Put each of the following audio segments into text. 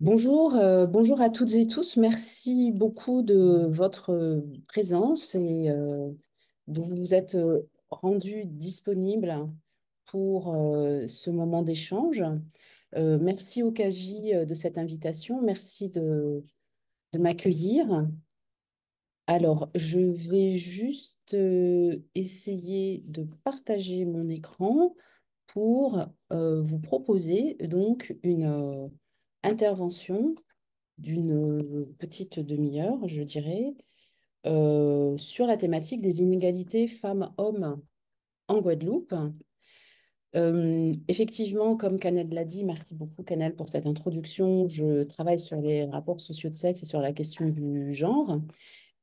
Bonjour, euh, bonjour à toutes et tous. Merci beaucoup de votre euh, présence et euh, de vous vous êtes rendu disponible pour ce moment d'échange. merci au CAGI de cette invitation. Merci de, de m'accueillir. Alors, je vais juste essayer de partager mon écran pour vous proposer donc une intervention d'une euh, petite demi-heure, je dirais, euh, sur la thématique des inégalités femmes-hommes en Guadeloupe. Euh, effectivement, comme Canel l'a dit, merci beaucoup Canel pour cette introduction. Je travaille sur les rapports sociaux de sexe et sur la question du genre.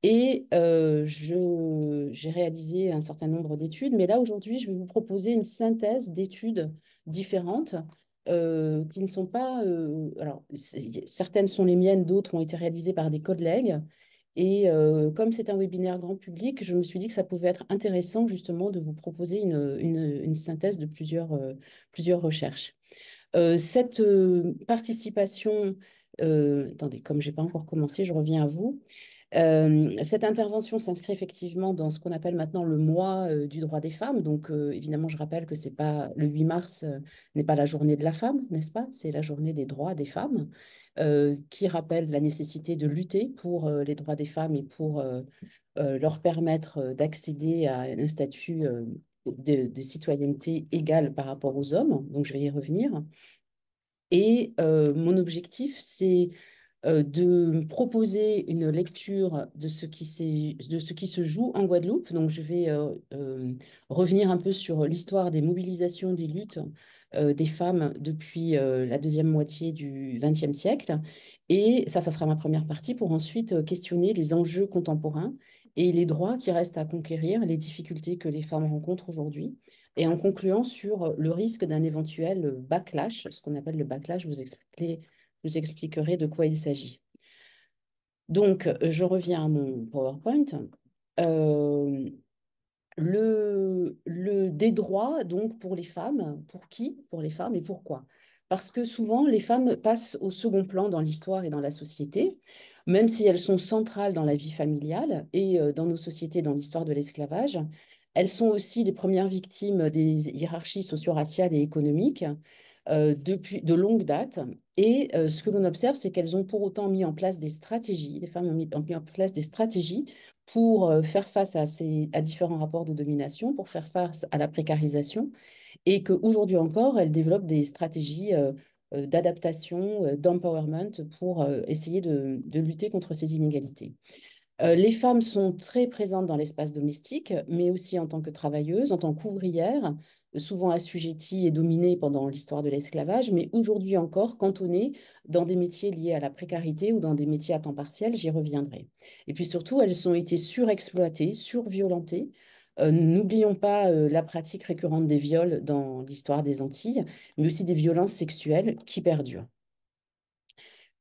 Et j'ai réalisé un certain nombre d'études, mais là aujourd'hui, je vais vous proposer une synthèse d'études différentes euh, qui ne sont pas. Euh, alors, certaines sont les miennes, d'autres ont été réalisées par des collègues. Et euh, comme c'est un webinaire grand public, je me suis dit que ça pouvait être intéressant justement de vous proposer une, une, synthèse de plusieurs, plusieurs recherches. cette participation, attendez, comme je n'ai pas encore commencé, je reviens à vous cette intervention s'inscrit effectivement dans ce qu'on appelle maintenant le mois du droit des femmes. Donc, évidemment, je rappelle que c'est pas le 8 mars n'est pas la journée de la femme, n'est-ce pas C'est la journée des droits des femmes, qui rappelle la nécessité de lutter pour les droits des femmes et pour leur permettre d'accéder à un statut de, de, citoyenneté égale par rapport aux hommes. Donc, je vais y revenir. Et mon objectif, c'est euh, de proposer une lecture de ce, qui se joue en Guadeloupe. Donc, je vais euh, euh, revenir un peu sur l'histoire des mobilisations, des luttes des femmes depuis la deuxième moitié du XXe siècle. Et ça, ça sera ma première partie pour ensuite questionner les enjeux contemporains et les droits qui restent à conquérir, les difficultés que les femmes rencontrent aujourd'hui, et en concluant sur le risque d'un éventuel backlash, ce qu'on appelle le backlash, vous expliquez vous expliquerai de quoi il s'agit. Donc, je reviens à mon PowerPoint. Euh, le, le, des droits donc pour les femmes, pour qui Pour les femmes et pourquoi Parce que souvent, les femmes passent au second plan dans l'histoire et dans la société, même si elles sont centrales dans la vie familiale et euh, dans nos sociétés, dans l'histoire de l'esclavage. Elles sont aussi les premières victimes des hiérarchies socio-raciales et économiques. Euh, depuis de longue date. Et euh, ce que l'on observe, c'est qu'elles ont pour autant mis en place des stratégies, les femmes ont mis, en place des stratégies pour euh, faire face à, ces, à différents rapports de domination, pour faire face à la précarisation, et qu'aujourd'hui encore, elles développent des stratégies d'adaptation, d'empowerment pour essayer de, de, lutter contre ces inégalités. Les femmes sont très présentes dans l'espace domestique, mais aussi en tant que travailleuses, en tant qu'ouvrières, souvent assujettis et dominés pendant l'histoire de l'esclavage, mais aujourd'hui encore cantonnés dans des métiers liés à la précarité ou dans des métiers à temps partiel, j'y reviendrai. Et puis surtout, elles ont été surexploitées, surviolentées. Euh, n'oublions pas euh, la pratique récurrente des viols dans l'histoire des Antilles, mais aussi des violences sexuelles qui perdurent.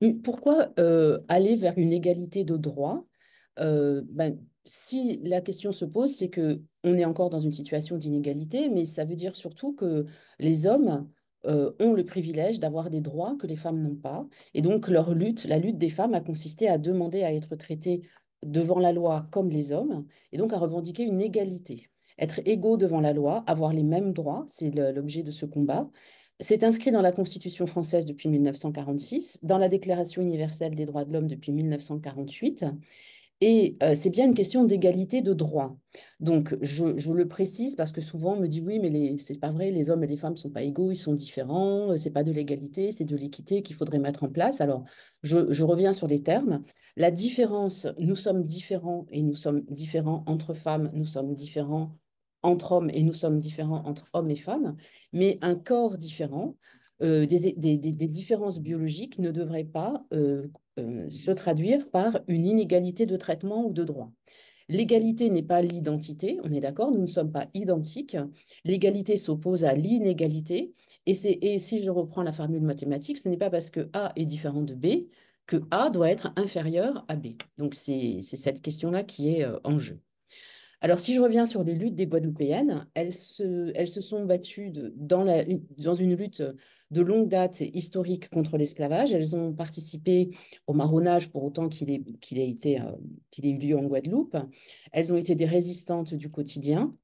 Hum, pourquoi euh, aller vers une égalité de droit ben, Si la question se pose, c'est que on est encore dans une situation d'inégalité, mais ça veut dire surtout que les hommes euh, ont le privilège d'avoir des droits que les femmes n'ont pas. Et donc leur lutte, la lutte des femmes a consisté à demander à être traitées devant la loi comme les hommes, et donc à revendiquer une égalité. Être égaux devant la loi, avoir les mêmes droits, c'est l'objet de ce combat. C'est inscrit dans la Constitution française depuis 1946, dans la Déclaration universelle des droits de l'homme depuis 1948. Et euh, c'est bien une question d'égalité de droit. Donc, je, le précise parce que souvent on me dit oui, mais c'est pas vrai, les hommes et les femmes ne sont pas égaux, ils sont différents, euh, c'est pas de l'égalité, c'est de l'équité qu'il faudrait mettre en place. Alors, je, reviens sur les termes. La différence, nous sommes différents et nous sommes différents entre femmes, nous sommes différents entre hommes et nous sommes différents entre hommes et femmes, mais un corps différent, euh, des, différences biologiques ne devraient pas euh, se traduire par une inégalité de traitement ou de droit. L'égalité n'est pas l'identité, on est d'accord, nous ne sommes pas identiques. L'égalité s'oppose à l'inégalité. Et, si je reprends la formule mathématique, ce n'est pas parce que A est différent de B que A doit être inférieur à B. Donc c'est cette question-là qui est euh, en jeu. Alors, si je reviens sur les luttes des Guadeloupéennes, elles se, elles se sont battues dans, la, dans, une lutte de longue date historique contre l'esclavage. Elles ont participé au marronnage pour autant qu'il ait, été, euh, qu'il ait eu lieu en Guadeloupe. Elles ont été des résistantes du quotidien.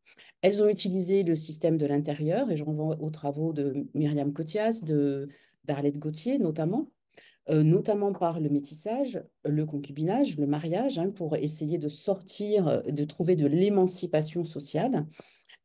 Elles ont utilisé le système de l'intérieur, et j'en vois aux travaux de Myriam Cotias, de, d'Arlette Gauthier notamment, euh, notamment par le métissage, le concubinage, le mariage, hein, pour essayer de sortir, euh, de trouver de l'émancipation sociale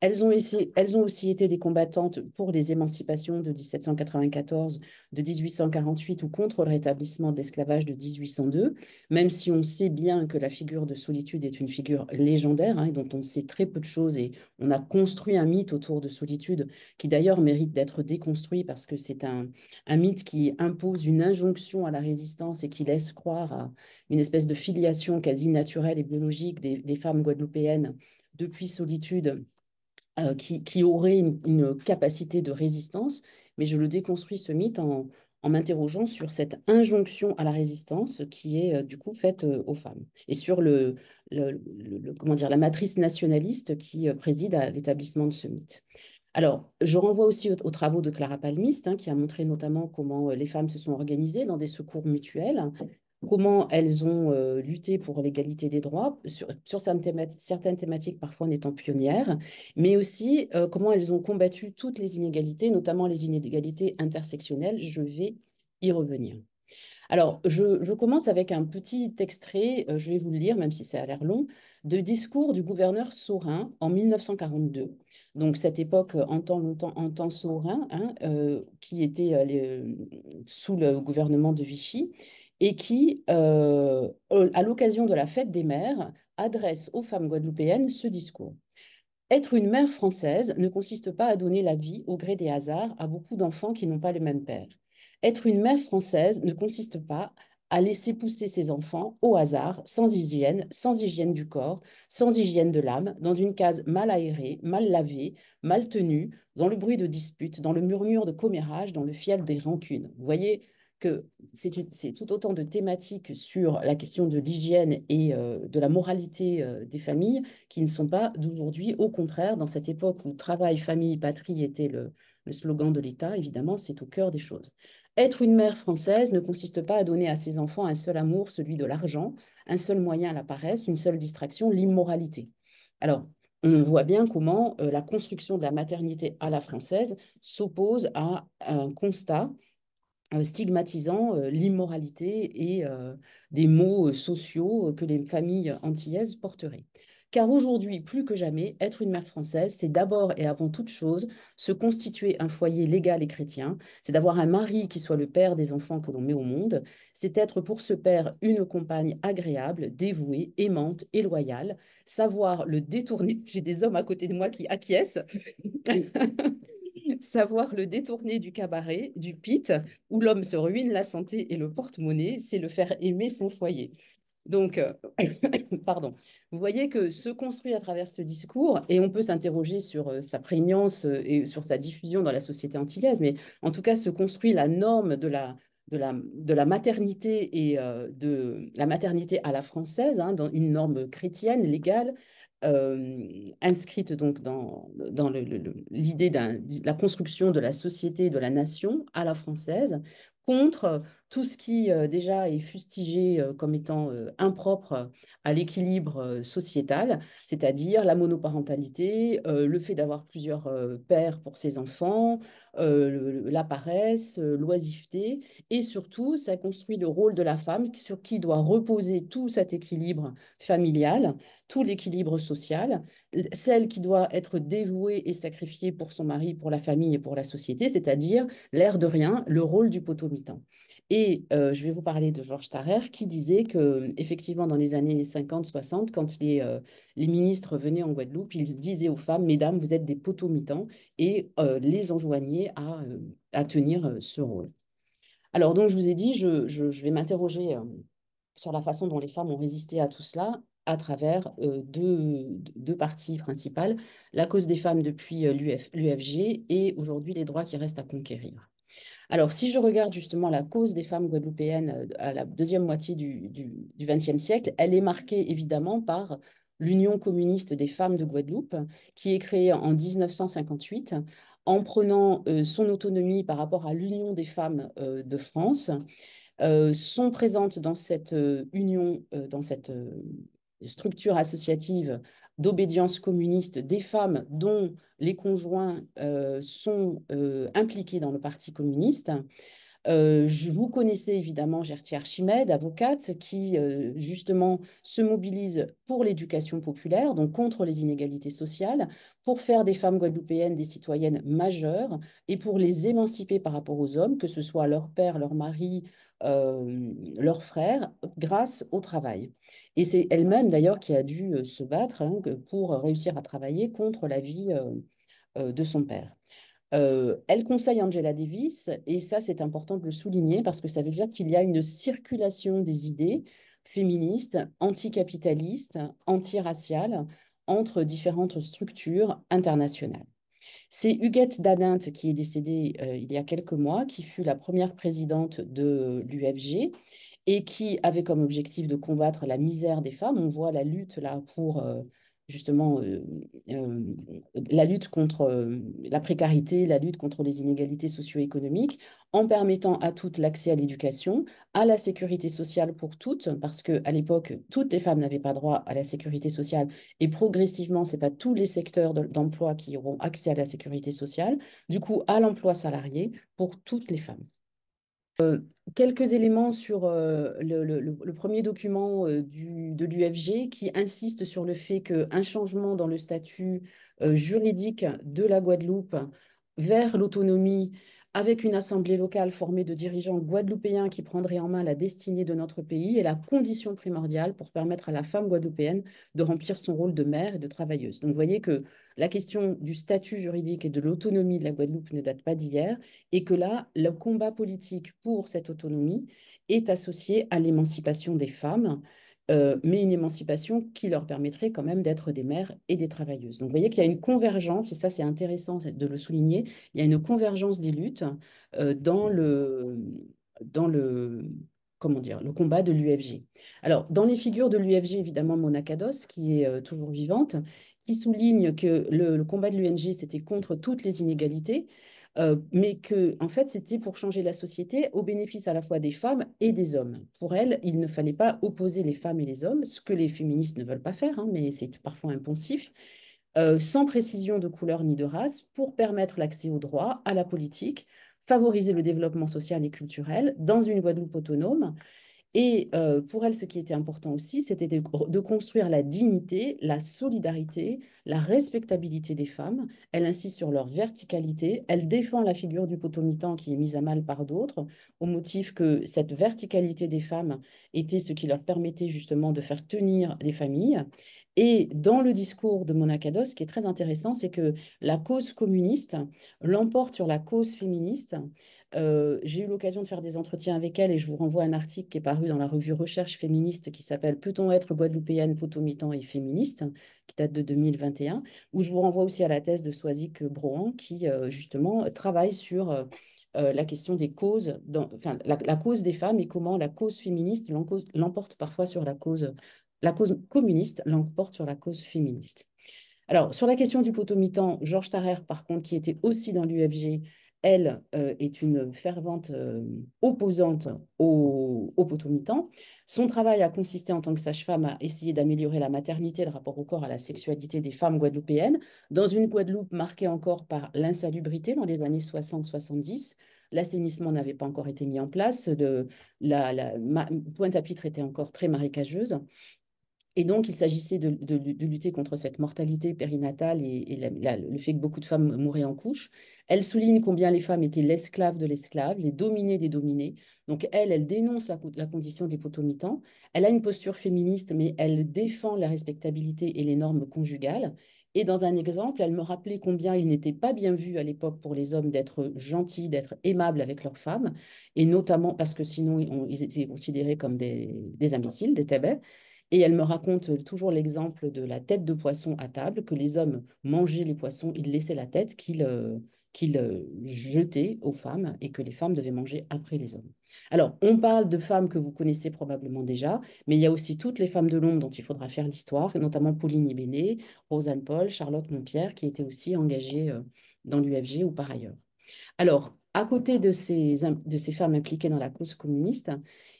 elles ont, elles ont aussi été des combattantes pour les émancipations de 1794, de 1848 ou contre le rétablissement de l'esclavage de 1802, même si on sait bien que la figure de Solitude est une figure légendaire, hein, dont on sait très peu de choses, et on a construit un mythe autour de Solitude qui d'ailleurs mérite d'être déconstruit parce que c'est un, mythe qui impose une injonction à la résistance et qui laisse croire à une espèce de filiation quasi naturelle et biologique des, des femmes guadeloupéennes depuis Solitude euh, qui, aurait une, capacité de résistance, mais je le déconstruis ce mythe en, m'interrogeant sur cette injonction à la résistance qui est euh, du coup faite euh, aux femmes et sur le, le, comment dire la matrice nationaliste qui préside à l'établissement de ce mythe. Alors, je renvoie aussi aux, travaux de Clara Palmiste, hein, qui a montré notamment comment les femmes se sont organisées dans des secours mutuels comment elles ont lutté pour l'égalité des droits, sur, certaines, thématiques, certaines, thématiques, parfois en étant pionnières, mais aussi comment elles ont combattu toutes les inégalités, notamment les inégalités intersectionnelles. Je vais y revenir. Alors, je, commence avec un petit extrait, je vais vous le lire, même si ça a l'air long, de discours du gouverneur Saurin en 1942. Donc, cette époque en temps longtemps, en temps Saurin, hein, qui était sous le gouvernement de Vichy, et qui, euh, à l'occasion de la fête des mères, adresse aux femmes guadeloupéennes ce discours. Être une mère française ne consiste pas à donner la vie au gré des hasards à beaucoup d'enfants qui n'ont pas le même père. Être une mère française ne consiste pas à laisser pousser ses enfants au hasard, sans hygiène, sans hygiène du corps, sans hygiène de l'âme, dans une case mal aérée, mal lavée, mal tenue, dans le bruit de disputes, dans le murmure de commérages, dans le fiel des rancunes. Vous voyez, c'est tout autant de thématiques sur la question de l'hygiène et euh, de la moralité euh, des familles qui ne sont pas d'aujourd'hui. Au contraire, dans cette époque où travail, famille, patrie était le, slogan de l'État, évidemment, c'est au cœur des choses. Être une mère française ne consiste pas à donner à ses enfants un seul amour, celui de l'argent, un seul moyen à la paresse, une seule distraction, l'immoralité. Alors, on voit bien comment euh, la construction de la maternité à la française s'oppose à un constat euh, stigmatisant euh, l'immoralité et euh, des maux sociaux que les familles antillaises porteraient. Car aujourd'hui, plus que jamais, être une mère française, c'est d'abord et avant toute chose se constituer un foyer légal et chrétien, c'est d'avoir un mari qui soit le père des enfants que l'on met au monde, c'est être pour ce père une compagne agréable, dévouée, aimante et loyale, savoir le détourner. J'ai des hommes à côté de moi qui acquiescent. savoir le détourner du cabaret, du pit, où l'homme se ruine la santé et le porte-monnaie, c'est le faire aimer son foyer. Donc, euh, pardon, vous voyez que se construit à travers ce discours, et on peut s'interroger sur euh, sa prégnance euh, et sur sa diffusion dans la société antillaise, mais en tout cas se construit la norme de la, maternité et de la maternité à la française, hein, dans une norme chrétienne, légale, euh, inscrite donc dans, dans l'idée de la construction de la société, de la nation à la française, contre tout ce qui euh, déjà est fustigé euh, comme étant euh, impropre à l'équilibre sociétal, c'est-à-dire la monoparentalité, le fait d'avoir plusieurs pères pour ses enfants, la paresse, l'oisiveté, et surtout, ça construit le rôle de la femme sur qui doit reposer tout cet équilibre familial, tout l'équilibre social, celle qui doit être dévouée et sacrifiée pour son mari, pour la famille et pour la société, c'est-à-dire l'air de rien, le rôle du poteau mitant. Et je vais vous parler de Georges Tarer, qui disait que, effectivement, dans les années 50-60, quand les, ministres venaient en Guadeloupe, ils disaient aux femmes Mesdames, vous êtes des poteaux mitants et les enjoignaient à, à tenir ce rôle. Alors, donc, je vous ai dit, je, vais m'interroger sur la façon dont les femmes ont résisté à tout cela à travers deux, deux, parties principales, la cause des femmes depuis l'UFG et aujourd'hui les droits qui restent à conquérir. Alors, si je regarde justement la cause des femmes guadeloupéennes euh, à la deuxième moitié du XXe siècle, elle est marquée évidemment par l'Union communiste des femmes de Guadeloupe, qui est créée en 1958 en prenant euh, son autonomie par rapport à l'Union des femmes euh, de France. sont présentes dans cette union, dans cette structure associative d'obédience communiste des femmes dont les conjoints euh, sont euh, impliqués dans le Parti communiste. Euh, je vous connaissez évidemment Gertie Archimède, avocate, qui justement se mobilise pour l'éducation populaire, donc contre les inégalités sociales, pour faire des femmes guadeloupéennes des citoyennes majeures et pour les émanciper par rapport aux hommes, que ce soit leur père, leur mari, euh, leurs frères grâce au travail. Et c'est elle-même d'ailleurs qui a dû euh, se battre hein, pour réussir à travailler contre la vie euh, euh, de son père. elle conseille Angela Davis, et ça c'est important de le souligner parce que ça veut dire qu'il y a une circulation des idées féministes, anticapitalistes, antiraciales entre différentes structures internationales. C'est Huguette Dadinte qui est décédée euh, il y a quelques mois, qui fut la première présidente de l'UFG et qui avait comme objectif de combattre la misère des femmes. On voit la lutte là pour euh, justement euh, euh, la lutte contre euh, la précarité, la lutte contre les inégalités socio-économiques, en permettant à toutes l'accès à l'éducation, à la sécurité sociale pour toutes, parce qu'à l'époque, toutes les femmes n'avaient pas droit à la sécurité sociale, et progressivement, ce n'est pas tous les secteurs d'emploi qui auront accès à la sécurité sociale, du coup, à l'emploi salarié pour toutes les femmes. Euh, quelques éléments sur euh, le, premier document euh, de l'UFG qui insiste sur le fait qu'un changement dans le statut juridique de la Guadeloupe vers l'autonomie avec une assemblée locale formée de dirigeants guadeloupéens qui prendraient en main la destinée de notre pays est la condition primordiale pour permettre à la femme guadeloupéenne de remplir son rôle de mère et de travailleuse. Donc vous voyez que la question du statut juridique et de l'autonomie de la Guadeloupe ne date pas d'hier et que là, le combat politique pour cette autonomie est associé à l'émancipation des femmes euh, mais une émancipation qui leur permettrait quand même d'être des mères et des travailleuses. Donc vous voyez qu'il y a une convergence, et ça c'est intéressant de le souligner, il y a une convergence des luttes euh, dans le... comment dire, le combat de l'UFG. Alors, dans les figures de l'UFG, évidemment, Mona Kados, qui est euh, toujours vivante, qui souligne que le combat de l'UNG, c'était contre toutes les inégalités, euh, mais que en fait c'était pour changer la société au bénéfice à la fois des femmes et des hommes. Pour elle, il ne fallait pas opposer les femmes et les hommes, ce que les féministes ne veulent pas faire, hein, mais c'est parfois impensif. Euh, sans précision de couleur ni de race, pour permettre l'accès aux droits, à la politique, favoriser le développement social et culturel dans une Guadeloupe autonome et euh, pour elle, ce qui était important aussi, c'était de, construire la dignité, la solidarité, la respectabilité des femmes. Elle insiste sur leur verticalité. Elle défend la figure du potomitan qui est mise à mal par d'autres, au motif que cette verticalité des femmes était ce qui leur permettait justement de faire tenir les familles. Et dans le discours de Mona ce qui est très intéressant, c'est que la cause communiste l'emporte sur la cause féministe euh, j'ai eu l'occasion de faire des entretiens avec elle et je vous renvoie à un article qui est paru dans la revue Recherche féministe qui s'appelle Peut-on être guadeloupéenne, potomitan et féministe qui date de 2021, où je vous renvoie aussi à la thèse de Swazik Brohan qui euh, justement travaille sur euh, la question des causes, enfin, la, cause des femmes et comment la cause féministe l'emporte parfois sur la cause, la cause communiste l'emporte sur la cause féministe. Alors, sur la question du potomitan, Georges Tarrer, par contre, qui était aussi dans l'UFG, elle, euh, est une fervente euh, opposante aux, aux Son travail a consisté en tant que sage-femme à essayer d'améliorer la maternité, le rapport au corps, à la sexualité des femmes guadeloupéennes, dans une Guadeloupe marquée encore par l'insalubrité dans les années 60-70. L'assainissement n'avait pas encore été mis en place, la, Pointe-à-Pitre était encore très marécageuse. Et donc, il s'agissait de, lutter contre cette mortalité périnatale et, le fait que beaucoup de femmes mouraient en couche. Elle souligne combien les femmes étaient l'esclave de l'esclave, les dominées des dominés. Donc, elle, elle dénonce la, condition des potomitans. Elle a une posture féministe, mais elle défend la respectabilité et les normes conjugales. Et dans un exemple, elle me rappelait combien il n'était pas bien vu à l'époque pour les hommes d'être gentils, d'être aimables avec leurs femmes, et notamment parce que sinon ils étaient considérés comme des, des imbéciles, des tabets, et elle me raconte euh, toujours l'exemple de la tête de poisson à table, que les hommes mangeaient les poissons, ils laissaient la tête, qu'ils euh, euh, jetaient aux femmes et que les femmes devaient manger après les hommes. Alors, on parle de femmes que vous connaissez probablement déjà, mais il y a aussi toutes les femmes de Londres dont il faudra faire l'histoire, notamment Pauline Ibéné, Rosanne Paul, Charlotte Montpierre, qui étaient aussi engagées dans l'UFG ou par ailleurs. Alors, à côté de ces, de ces femmes impliquées dans la cause communiste,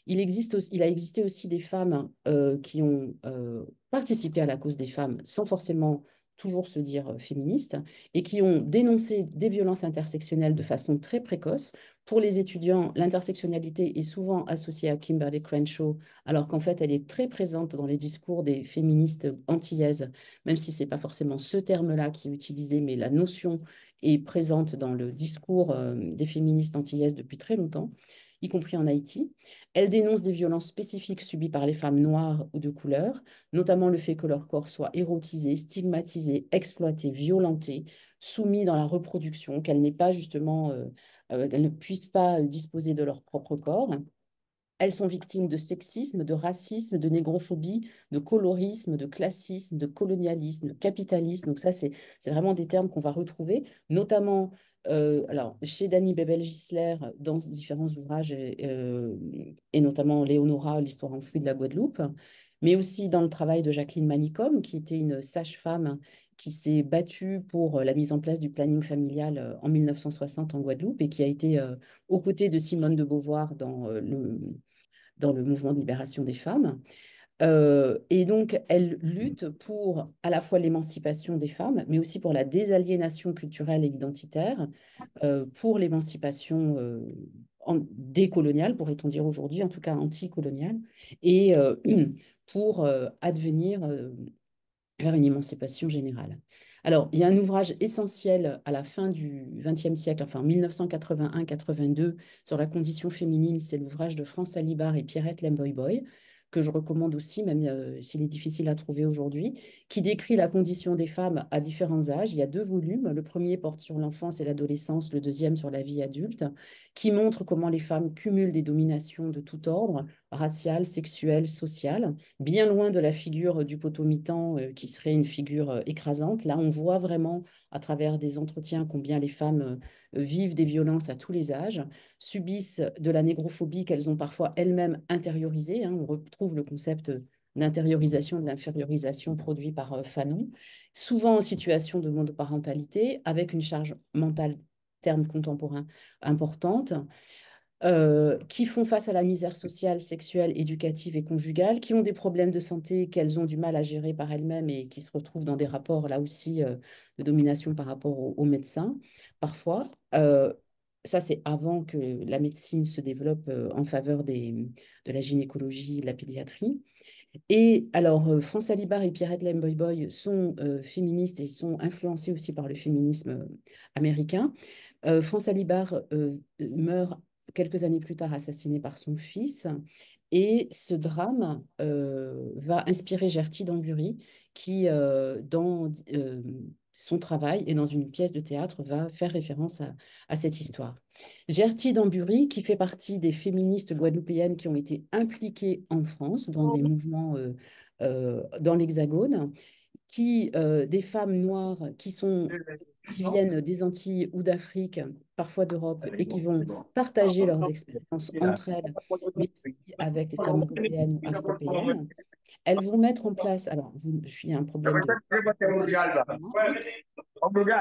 il, a existé aussi des femmes euh, qui ont euh, participé à la cause des femmes sans forcément toujours se dire euh, féministes et qui ont dénoncé des violences intersectionnelles de façon très précoce. Pour les étudiants, l'intersectionnalité est souvent associée à Kimberly Crenshaw, alors qu'en fait, elle est très présente dans les discours des féministes antillaises, même si ce n'est pas forcément ce terme-là qui est utilisé, mais la notion est présente dans le discours des féministes antillaises depuis très longtemps y compris en Haïti. Elle dénonce des violences spécifiques subies par les femmes noires ou de couleur, notamment le fait que leur corps soit érotisé, stigmatisé, exploité, violenté, soumis dans la reproduction, qu'elle n'est pas justement, euh, euh, qu'elles ne puissent pas disposer de leur propre corps. Elles sont victimes de sexisme, de racisme, de négrophobie, de colorisme, de classisme, de colonialisme, de capitalisme. Donc ça, c'est vraiment des termes qu'on va retrouver, notamment euh, alors, chez Dany Bebel-Gisler, dans différents ouvrages, euh, et notamment Léonora, l'histoire enfouie de la Guadeloupe, mais aussi dans le travail de Jacqueline Manicom, qui était une sage-femme qui s'est battue pour euh, la mise en place du planning familial en 1960 en Guadeloupe et qui a été aux côtés de Simone de Beauvoir dans, le, dans le mouvement de libération des femmes. Euh, et donc, elle mmh. lutte pour à la fois l'émancipation des femmes, mais aussi pour la désaliénation culturelle et identitaire, euh, pour l'émancipation euh, décoloniale, pourrait-on dire aujourd'hui, en tout cas anticoloniale, et pour advenir vers une émancipation générale. Alors, il y a un ouvrage essentiel à la fin du XXe siècle, enfin 1981-82, sur la condition féminine, c'est l'ouvrage de France Alibar et Pierrette Lemboy-Boy, que je recommande aussi, même euh, s'il est difficile à trouver aujourd'hui, qui décrit la condition des femmes à différents âges. Il y a deux volumes. Le premier porte sur l'enfance et l'adolescence, le deuxième sur la vie adulte, qui montre comment les femmes cumulent des dominations de tout ordre, raciale, sexuelle, sociale, bien loin de la figure du poteau euh, qui serait une figure euh, écrasante. Là, on voit vraiment à travers des entretiens combien les femmes euh, vivent des violences à tous les âges, subissent de la négrophobie qu'elles ont parfois elles-mêmes intériorisée. Hein. on retrouve le concept d'intériorisation, de l'infériorisation produit par Fanon, souvent en situation de monoparentalité, avec une charge mentale terme contemporain importante, euh, qui font face à la misère sociale, sexuelle, éducative et conjugale, qui ont des problèmes de santé qu'elles ont du mal à gérer par elles-mêmes et qui se retrouvent dans des rapports, là aussi, euh, de domination par rapport aux, médecins, parfois. Euh, ça, c'est avant que la médecine se développe en faveur des, de la gynécologie, de la pédiatrie. Et alors, France Alibar et Pierrette Boy sont féministes et sont influencés aussi par le féminisme américain. Euh, France Alibar meurt quelques années plus tard assassiné par son fils. Et ce drame euh, va inspirer Gertie Dambury, qui, euh, dans euh, son travail et dans une pièce de théâtre, va faire référence à, cette histoire. Gertie Dambury, qui fait partie des féministes guadeloupéennes qui ont été impliquées en France dans des mmh. mouvements dans l'Hexagone, qui des femmes noires qui sont mmh. qui viennent des Antilles ou d'Afrique parfois d'Europe, et qui vont partager leurs expériences entre elles, mais avec les femmes européennes ou elles vont mettre en place, alors vous, je suis un ah, problème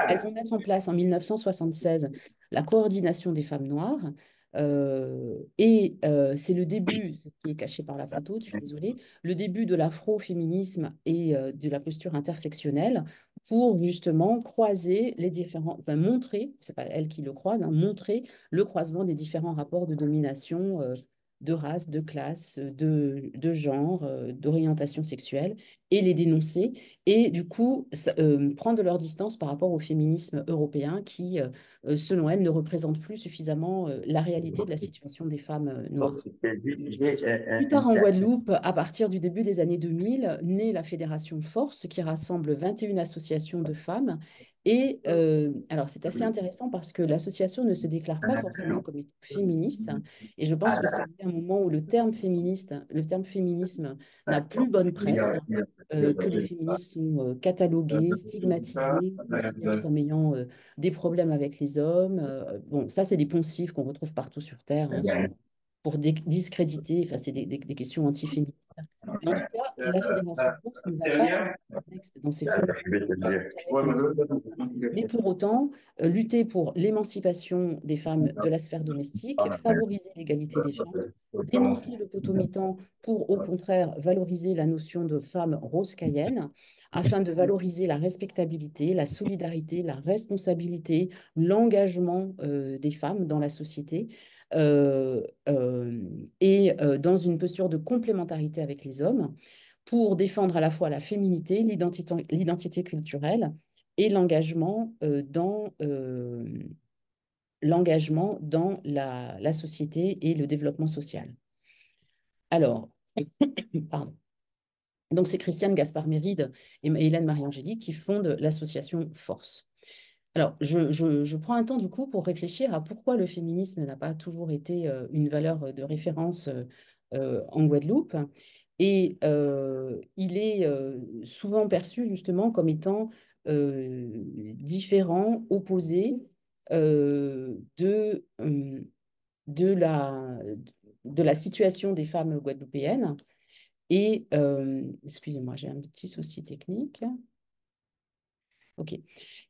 Elles vont mettre en place en 1976 la coordination des femmes noires, euh, et euh, c'est le début, ce qui est caché par la photo, je suis désolée, le début de l'afroféminisme et euh, de la posture intersectionnelle pour justement croiser les différents, enfin montrer, c'est pas elle qui le croise, hein, montrer le croisement des différents rapports de domination euh, de race, de classe, de, genre, euh, d'orientation sexuelle, et les dénoncer, et du coup euh, prendre leur distance par rapport au féminisme européen qui, euh, selon elle, ne représente plus suffisamment la réalité de la situation des femmes noires. Plus tard en Guadeloupe, à partir du début des années 2000, naît la Fédération Force qui rassemble 21 associations de femmes et euh, alors, c'est assez intéressant parce que l'association ne se déclare pas forcément comme féministe. Et je pense ah que c'est un moment où le terme féministe, le terme féminisme n'a plus bonne presse, euh, que les féministes sont euh, catalogués, stigmatisées en comme ayant des problèmes avec les hommes. bon, ça, c'est des poncifs qu'on retrouve partout sur Terre hein, eh ben. pour discréditer, enfin, c'est des, des questions antiféministes. Mais pour autant, euh, lutter pour l'émancipation des femmes de la sphère domestique, ah, favoriser l'égalité des femmes, dénoncer le potomitan pour, au contraire, valoriser la notion de femme rose cayenne, afin de valoriser la respectabilité, la solidarité, la responsabilité, l'engagement euh, des femmes dans la société. Euh, euh, et euh, dans une posture de complémentarité avec les hommes pour défendre à la fois la féminité, l'identité culturelle et l'engagement dans, l'engagement dans la, société et le développement social. Alors, Donc, c'est Christiane Gaspard-Méride et Hélène marie angéli qui fondent l'association Force. Alors, je, prends un temps du coup pour réfléchir à pourquoi le féminisme n'a pas toujours été euh, une valeur euh, de référence euh, en Guadeloupe. Et il est souvent perçu justement comme étant différent, opposé hum, de, la, de la situation des femmes guadeloupéennes. Et, excusez-moi, j'ai un petit souci technique. Ok.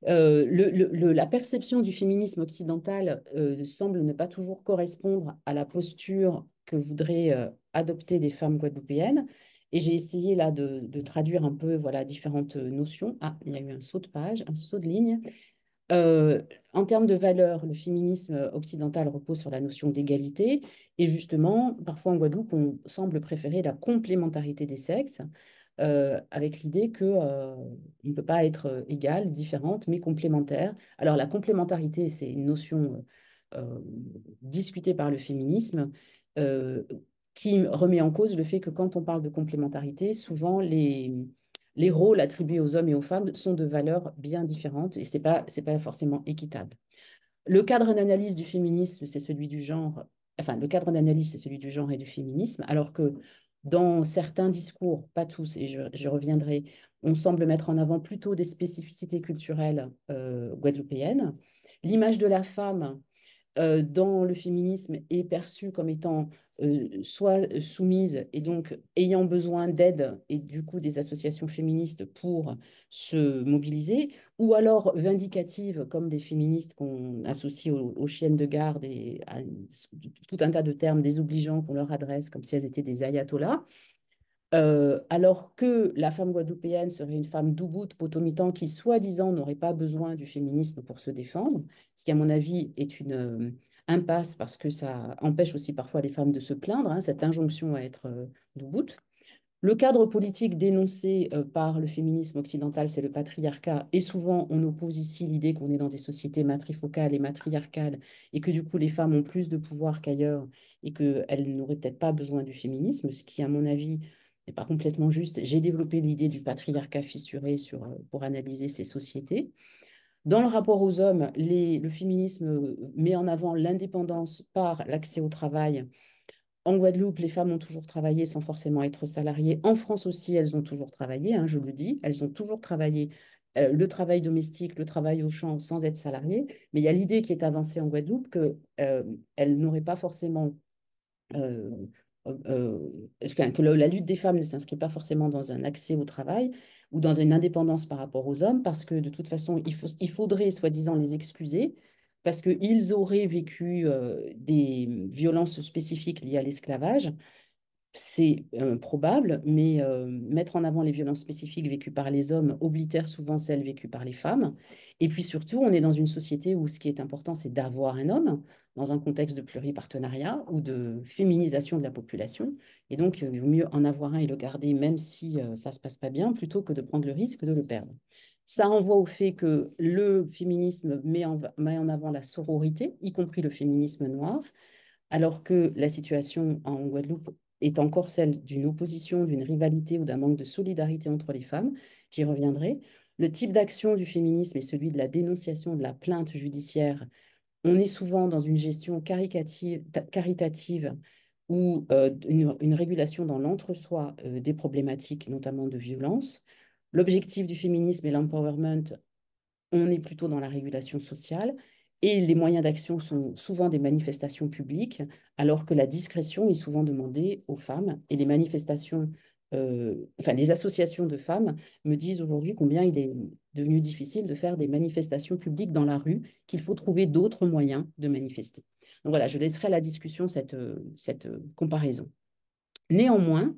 Euh, la perception du féminisme occidental euh, semble ne pas toujours correspondre à la posture que voudraient euh, adopter des femmes guadeloupéennes. Et j'ai essayé là de, de, traduire un peu voilà différentes notions. Ah, il y a eu un saut de page, un saut de ligne. en termes de valeurs, le féminisme occidental repose sur la notion d'égalité. Et justement, parfois en Guadeloupe, on semble préférer la complémentarité des sexes. Euh, avec l'idée qu'on euh, ne peut pas être euh, égale, différente, mais complémentaire. Alors la complémentarité, c'est une notion discutée par le féminisme qui remet en cause le fait que quand on parle de complémentarité, souvent les, les rôles attribués aux hommes et aux femmes sont de valeurs bien différentes et ce n'est pas, c'est pas forcément équitable. Le cadre d'analyse du féminisme, c'est celui du genre, enfin le cadre d'analyse, c'est celui du genre et du féminisme, alors que dans certains discours, pas tous, et je reviendrai, on semble mettre en avant plutôt des spécificités culturelles euh, guadeloupéennes. L'image de la femme euh, dans le féminisme est perçue comme étant euh, soit euh, soumise et donc ayant besoin d'aide et du coup des associations féministes pour se mobiliser, ou alors vindicative comme des féministes qu'on associe aux, chiennes de garde et à tout un tas de termes désobligeants qu'on leur adresse comme si elles étaient des ayatollahs. Euh, alors que la femme guadeloupéenne serait une femme douboute, potomitan, qui soi-disant n'aurait pas besoin du féminisme pour se défendre, ce qui à mon avis est une euh, impasse parce que ça empêche aussi parfois les femmes de se plaindre, hein, cette injonction à être euh, douboute. Le cadre politique dénoncé par le féminisme occidental, c'est le patriarcat, et souvent on oppose ici l'idée qu'on est dans des sociétés matrifocales et matriarcales, et que du coup les femmes ont plus de pouvoir qu'ailleurs, et qu'elles n'auraient peut-être pas besoin du féminisme, ce qui à mon avis n'est pas complètement juste, j'ai développé l'idée du patriarcat fissuré sur, euh, pour analyser ces sociétés. Dans le rapport aux hommes, le féminisme euh, met en avant l'indépendance par l'accès au travail. En Guadeloupe, les femmes ont toujours travaillé sans forcément être salariées. En France aussi, elles ont toujours travaillé, hein, je le dis, elles ont toujours travaillé euh, le travail domestique, le travail au champ sans être salariées. Mais il y a l'idée qui est avancée en Guadeloupe qu'elles n'auraient pas forcément euh, euh, que la, lutte des femmes ne s'inscrit pas forcément dans un accès au travail ou dans une indépendance par rapport aux hommes, parce que de toute façon, il, faudrait soi-disant les excuser, parce qu'ils auraient vécu euh, des violences spécifiques liées à l'esclavage, c'est probable, mais mettre en avant les violences spécifiques vécues par les hommes oblitère souvent celles vécues par les femmes. Et puis surtout, on est dans une société où ce qui est important, c'est d'avoir un homme dans un contexte de pluripartenariat ou de féminisation de la population. Et donc, il vaut mieux en avoir un et le garder, même si ça ne se passe pas bien, plutôt que de prendre le risque de le perdre. Ça renvoie au fait que le féminisme met en avant la sororité, y compris le féminisme noir, alors que la situation en Guadeloupe est encore celle d'une opposition, d'une rivalité ou d'un manque de solidarité entre les femmes. J'y reviendrai. Le type d'action du féminisme est celui de la dénonciation, de la plainte judiciaire. On est souvent dans une gestion caritative ou euh, une, régulation dans l'entre-soi euh, des problématiques, notamment de violence. L'objectif du féminisme est l'empowerment. On est plutôt dans la régulation sociale. Et les moyens d'action sont souvent des manifestations publiques, alors que la discrétion est souvent demandée aux femmes. Et les manifestations, euh, enfin les associations de femmes me disent aujourd'hui combien il est devenu difficile de faire des manifestations publiques dans la rue, qu'il faut trouver d'autres moyens de manifester. Donc voilà, je laisserai à la discussion cette, euh, cette euh, comparaison. Néanmoins,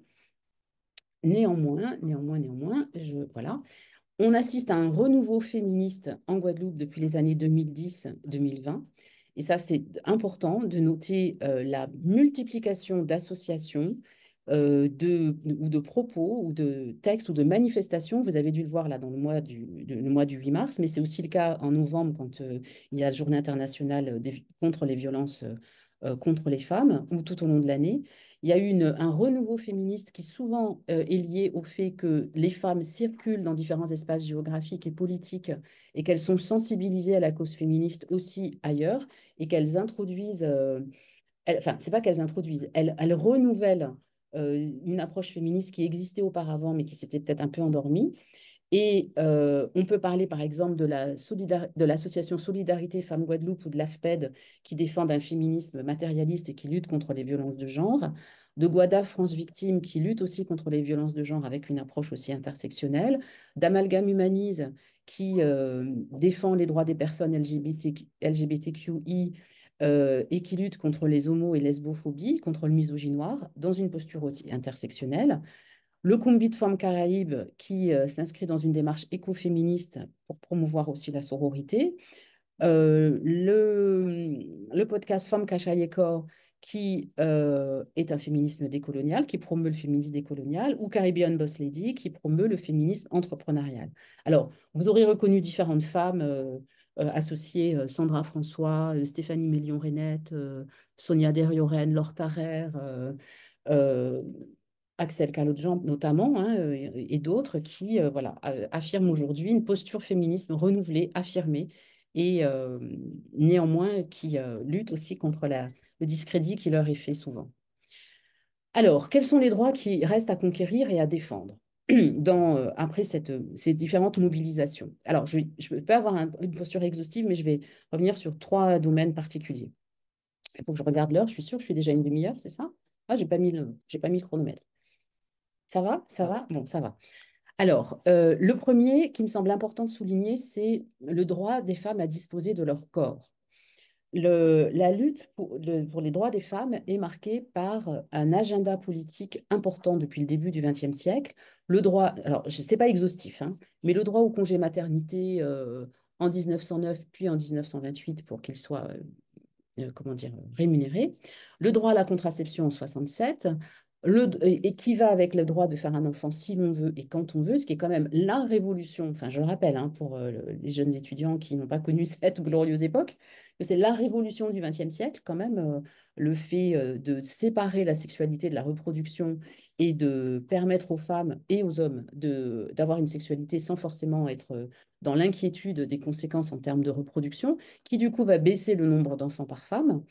néanmoins, néanmoins, néanmoins, je, voilà, on assiste à un renouveau féministe en Guadeloupe depuis les années 2010-2020. Et ça, c'est important de noter euh, la multiplication d'associations euh, de, ou de propos ou de textes ou de manifestations. Vous avez dû le voir là dans le mois du, mois du 8 mars, mais c'est aussi le cas en novembre quand euh, il y a la journée internationale contre les violences euh, contre les femmes ou tout au long de l'année. Il y a eu un renouveau féministe qui souvent euh, est lié au fait que les femmes circulent dans différents espaces géographiques et politiques et qu'elles sont sensibilisées à la cause féministe aussi ailleurs et qu'elles introduisent, euh, enfin c'est pas qu'elles introduisent, elles, renouvellent une approche féministe qui existait auparavant mais qui s'était peut-être un peu endormie. Et on peut parler par exemple de l'association Solidarité Femmes Guadeloupe ou de l'AFPED qui défendent un féminisme matérialiste et qui lutte contre les violences de genre, de Guada France Victime qui lutte aussi contre les violences de genre avec une approche aussi intersectionnelle, d'Amalgame Humanise qui défend les droits des personnes LGBTQI et qui lutte contre les homos et lesbophobies, contre le misogynoir, dans une posture intersectionnelle le Combi de Forme Caraïbe qui euh, s'inscrit dans une démarche écoféministe pour promouvoir aussi la sororité, euh, le, podcast Femmes Cachai Corps qui euh, est un féminisme décolonial, qui promeut le féminisme décolonial, ou Caribbean Boss Lady qui promeut le féminisme entrepreneurial. Alors, vous aurez reconnu différentes femmes associées, Sandra François, Stéphanie mélion renette Sonia Derioren, Laure Tarrer, Axel Kalodjian notamment, hein, euh, et d'autres qui euh, voilà, affirment aujourd'hui une posture féministe renouvelée, affirmée, et euh, néanmoins qui lutte aussi contre le discrédit qui leur est fait souvent. Alors, quels sont les droits qui restent à conquérir et à défendre dans, après cette, ces différentes mobilisations Alors, je ne peux pas avoir une posture exhaustive, mais je vais revenir sur trois domaines particuliers. Il faut que je regarde l'heure, je suis sûre, je suis déjà une demi-heure, c'est ça Ah, j'ai pas, mis pas mis le chronomètre. Ça va Ça va Bon, ça va. Alors, euh, le premier qui me semble important de souligner, c'est le droit des femmes à disposer de leur corps. la lutte pour, les droits des femmes est marquée par un agenda politique important depuis le début du XXe siècle. Le droit, alors ce n'est pas exhaustif, hein, mais le droit au congé maternité euh, en 1909 puis en 1928 pour qu'il soit euh, comment dire, rémunéré, le droit à la contraception en 1967 et qui va avec le droit de faire un enfant si l'on veut et quand on veut, ce qui est quand même la révolution, enfin je le rappelle hein, pour euh, les jeunes étudiants qui n'ont pas connu cette glorieuse époque, que c'est la révolution du XXe siècle quand même, euh, le fait euh, de séparer la sexualité de la reproduction et de permettre aux femmes et aux hommes d'avoir une sexualité sans forcément être dans l'inquiétude des conséquences en termes de reproduction, qui du coup va baisser le nombre d'enfants par femme.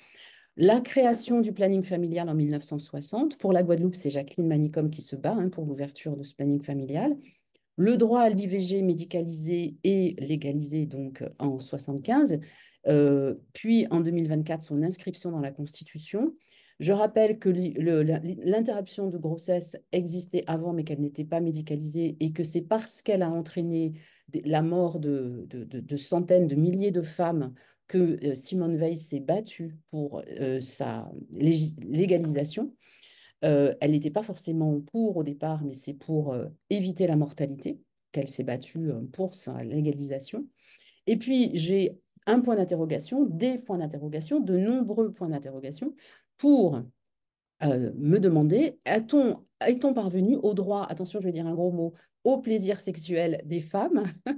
La création du planning familial en 1960, pour la Guadeloupe, c'est Jacqueline Manicom qui se bat hein, pour l'ouverture de ce planning familial. Le droit à l'IVG médicalisé et légalisé donc euh, en 1975, euh, puis en 2024 son inscription dans la Constitution. Je rappelle que l'interruption de grossesse existait avant, mais qu'elle n'était pas médicalisée, et que c'est parce qu'elle a entraîné la mort de, centaines, de milliers de femmes que euh, Simone Veil s'est battue pour euh, sa légalisation. Euh, elle n'était pas forcément pour au départ, mais c'est pour éviter la mortalité qu'elle s'est battue pour sa légalisation. Et puis, j'ai un point d'interrogation, des points d'interrogation, de nombreux points d'interrogation pour me demander, est-on parvenu au droit, attention, je vais dire un gros mot, au plaisir sexuel des femmes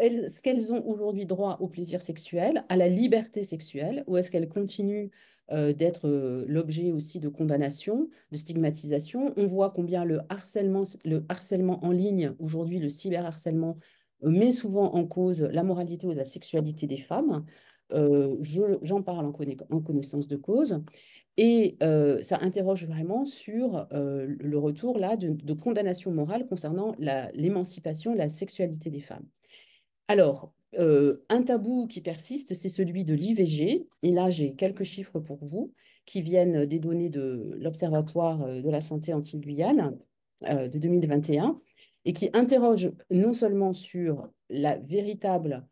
est-ce qu'elles ont aujourd'hui droit au plaisir sexuel, à la liberté sexuelle, ou est-ce qu'elles continuent euh, d'être euh, l'objet aussi de condamnation, de stigmatisation On voit combien le harcèlement, le harcèlement en ligne, aujourd'hui le cyberharcèlement, euh, met souvent en cause la moralité ou la sexualité des femmes. J'en parle en, connaissance de cause. Et ça interroge vraiment sur le retour là de, de condamnation morale concernant l'émancipation la sexualité des femmes. Alors, euh, un tabou qui persiste, c'est celui de l'IVG. Et là, j'ai quelques chiffres pour vous qui viennent des données de l'Observatoire euh, de la santé anti-Guyane euh, de 2021 et qui interrogent non seulement sur la véritable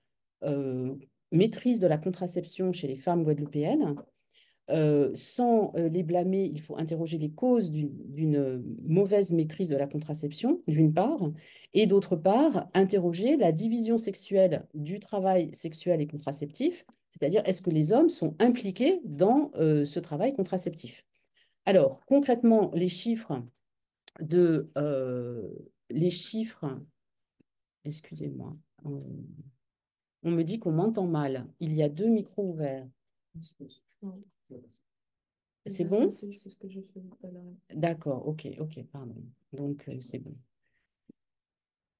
maîtrise de la contraception chez les femmes guadeloupéennes, euh, sans euh, les blâmer, il faut interroger les causes d'une mauvaise maîtrise de la contraception, d'une part, et d'autre part, interroger la division sexuelle du travail sexuel et contraceptif, c'est-à-dire est-ce que les hommes sont impliqués dans euh, ce travail contraceptif. Alors, concrètement, les chiffres de... les chiffres... Excusez-moi. On me dit qu'on m'entend mal. Il y a deux micros ouverts. C'est bon C'est ce que D'accord, ok, ok, pardon. Donc, euh, c'est bon.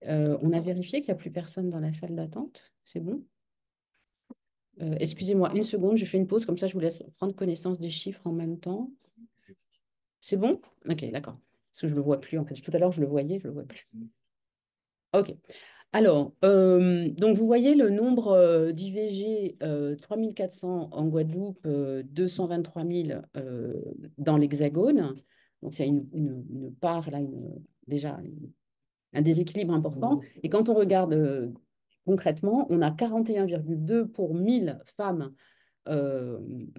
Euh, on a vérifié qu'il n'y a plus personne dans la salle d'attente. C'est bon euh, Excusez-moi, une seconde, je fais une pause, comme ça je vous laisse prendre connaissance des chiffres en même temps. C'est bon Ok, d'accord. Parce que je ne le vois plus, en fait. Tout à l'heure, je le voyais, je ne le vois plus. Ok. Alors, euh, donc vous voyez le nombre euh, d'IVG, 3400 euh, en Guadeloupe, 223 000 dans l'Hexagone. Donc, il y a une, part, déjà un déséquilibre important. Mmh. Et quand on regarde concrètement, on a 41,2 pour 1000 femmes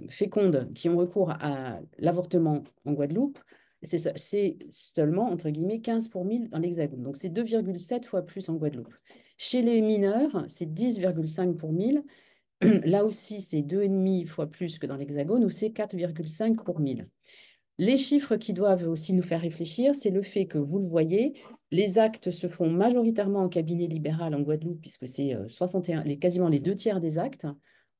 fécondes qui ont recours à l'avortement en Guadeloupe, c'est seulement, entre guillemets, 15 pour 1000 dans l'Hexagone. Donc, c'est 2,7 fois plus en Guadeloupe. Chez les mineurs, c'est 10,5 pour 1000. Là aussi, c'est 2,5 fois plus que dans l'Hexagone, ou c'est 4,5 pour 1000. Les chiffres qui doivent aussi nous faire réfléchir, c'est le fait que, vous le voyez, les actes se font majoritairement en cabinet libéral en Guadeloupe, puisque c'est euh, quasiment les deux tiers des actes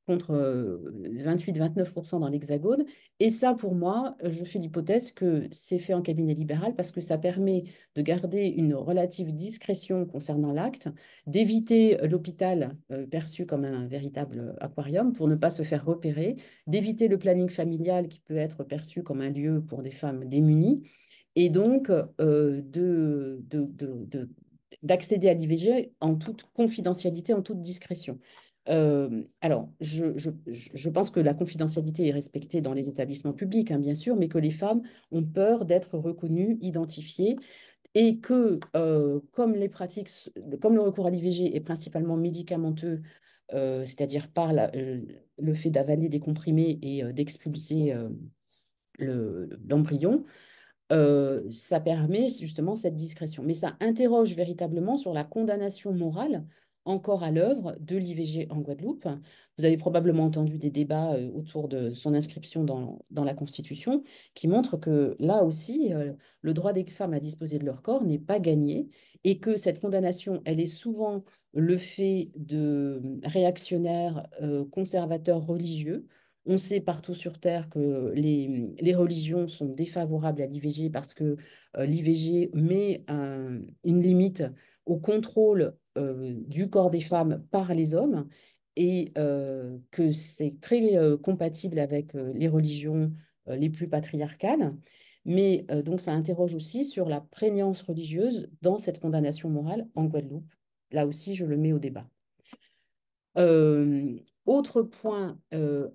contre 28-29% euh, dans l'Hexagone. Et ça, pour moi, je fais l'hypothèse que c'est fait en cabinet libéral parce que ça permet de garder une relative discrétion concernant l'acte, d'éviter l'hôpital euh, perçu comme un véritable aquarium pour ne pas se faire repérer, d'éviter le planning familial qui peut être perçu comme un lieu pour des femmes démunies, et donc euh, de, de d'accéder à l'IVG en toute confidentialité, en toute discrétion. Euh, alors, je, pense que la confidentialité est respectée dans les établissements publics, hein, bien sûr, mais que les femmes ont peur d'être reconnues, identifiées, et que euh, comme les pratiques, comme le recours à l'IVG est principalement médicamenteux, euh, c'est-à-dire par le fait d'avaler des comprimés et d'expulser l'embryon, ça permet justement cette discrétion. Mais ça interroge véritablement sur la condamnation morale encore à l'œuvre de l'IVG en Guadeloupe. Vous avez probablement entendu des débats euh, autour de son inscription dans, la Constitution qui montrent que là aussi, euh, le droit des femmes à disposer de leur corps n'est pas gagné et que cette condamnation, elle est souvent le fait de réactionnaires euh, conservateurs religieux. On sait partout sur Terre que les, religions sont défavorables à l'IVG parce que l'IVG met une limite au contrôle euh, du corps des femmes par les hommes et euh, que c'est très euh, compatible avec les religions les plus patriarcales. Mais donc ça interroge aussi sur la prégnance religieuse dans cette condamnation morale en Guadeloupe. Là aussi, je le mets au débat. autre point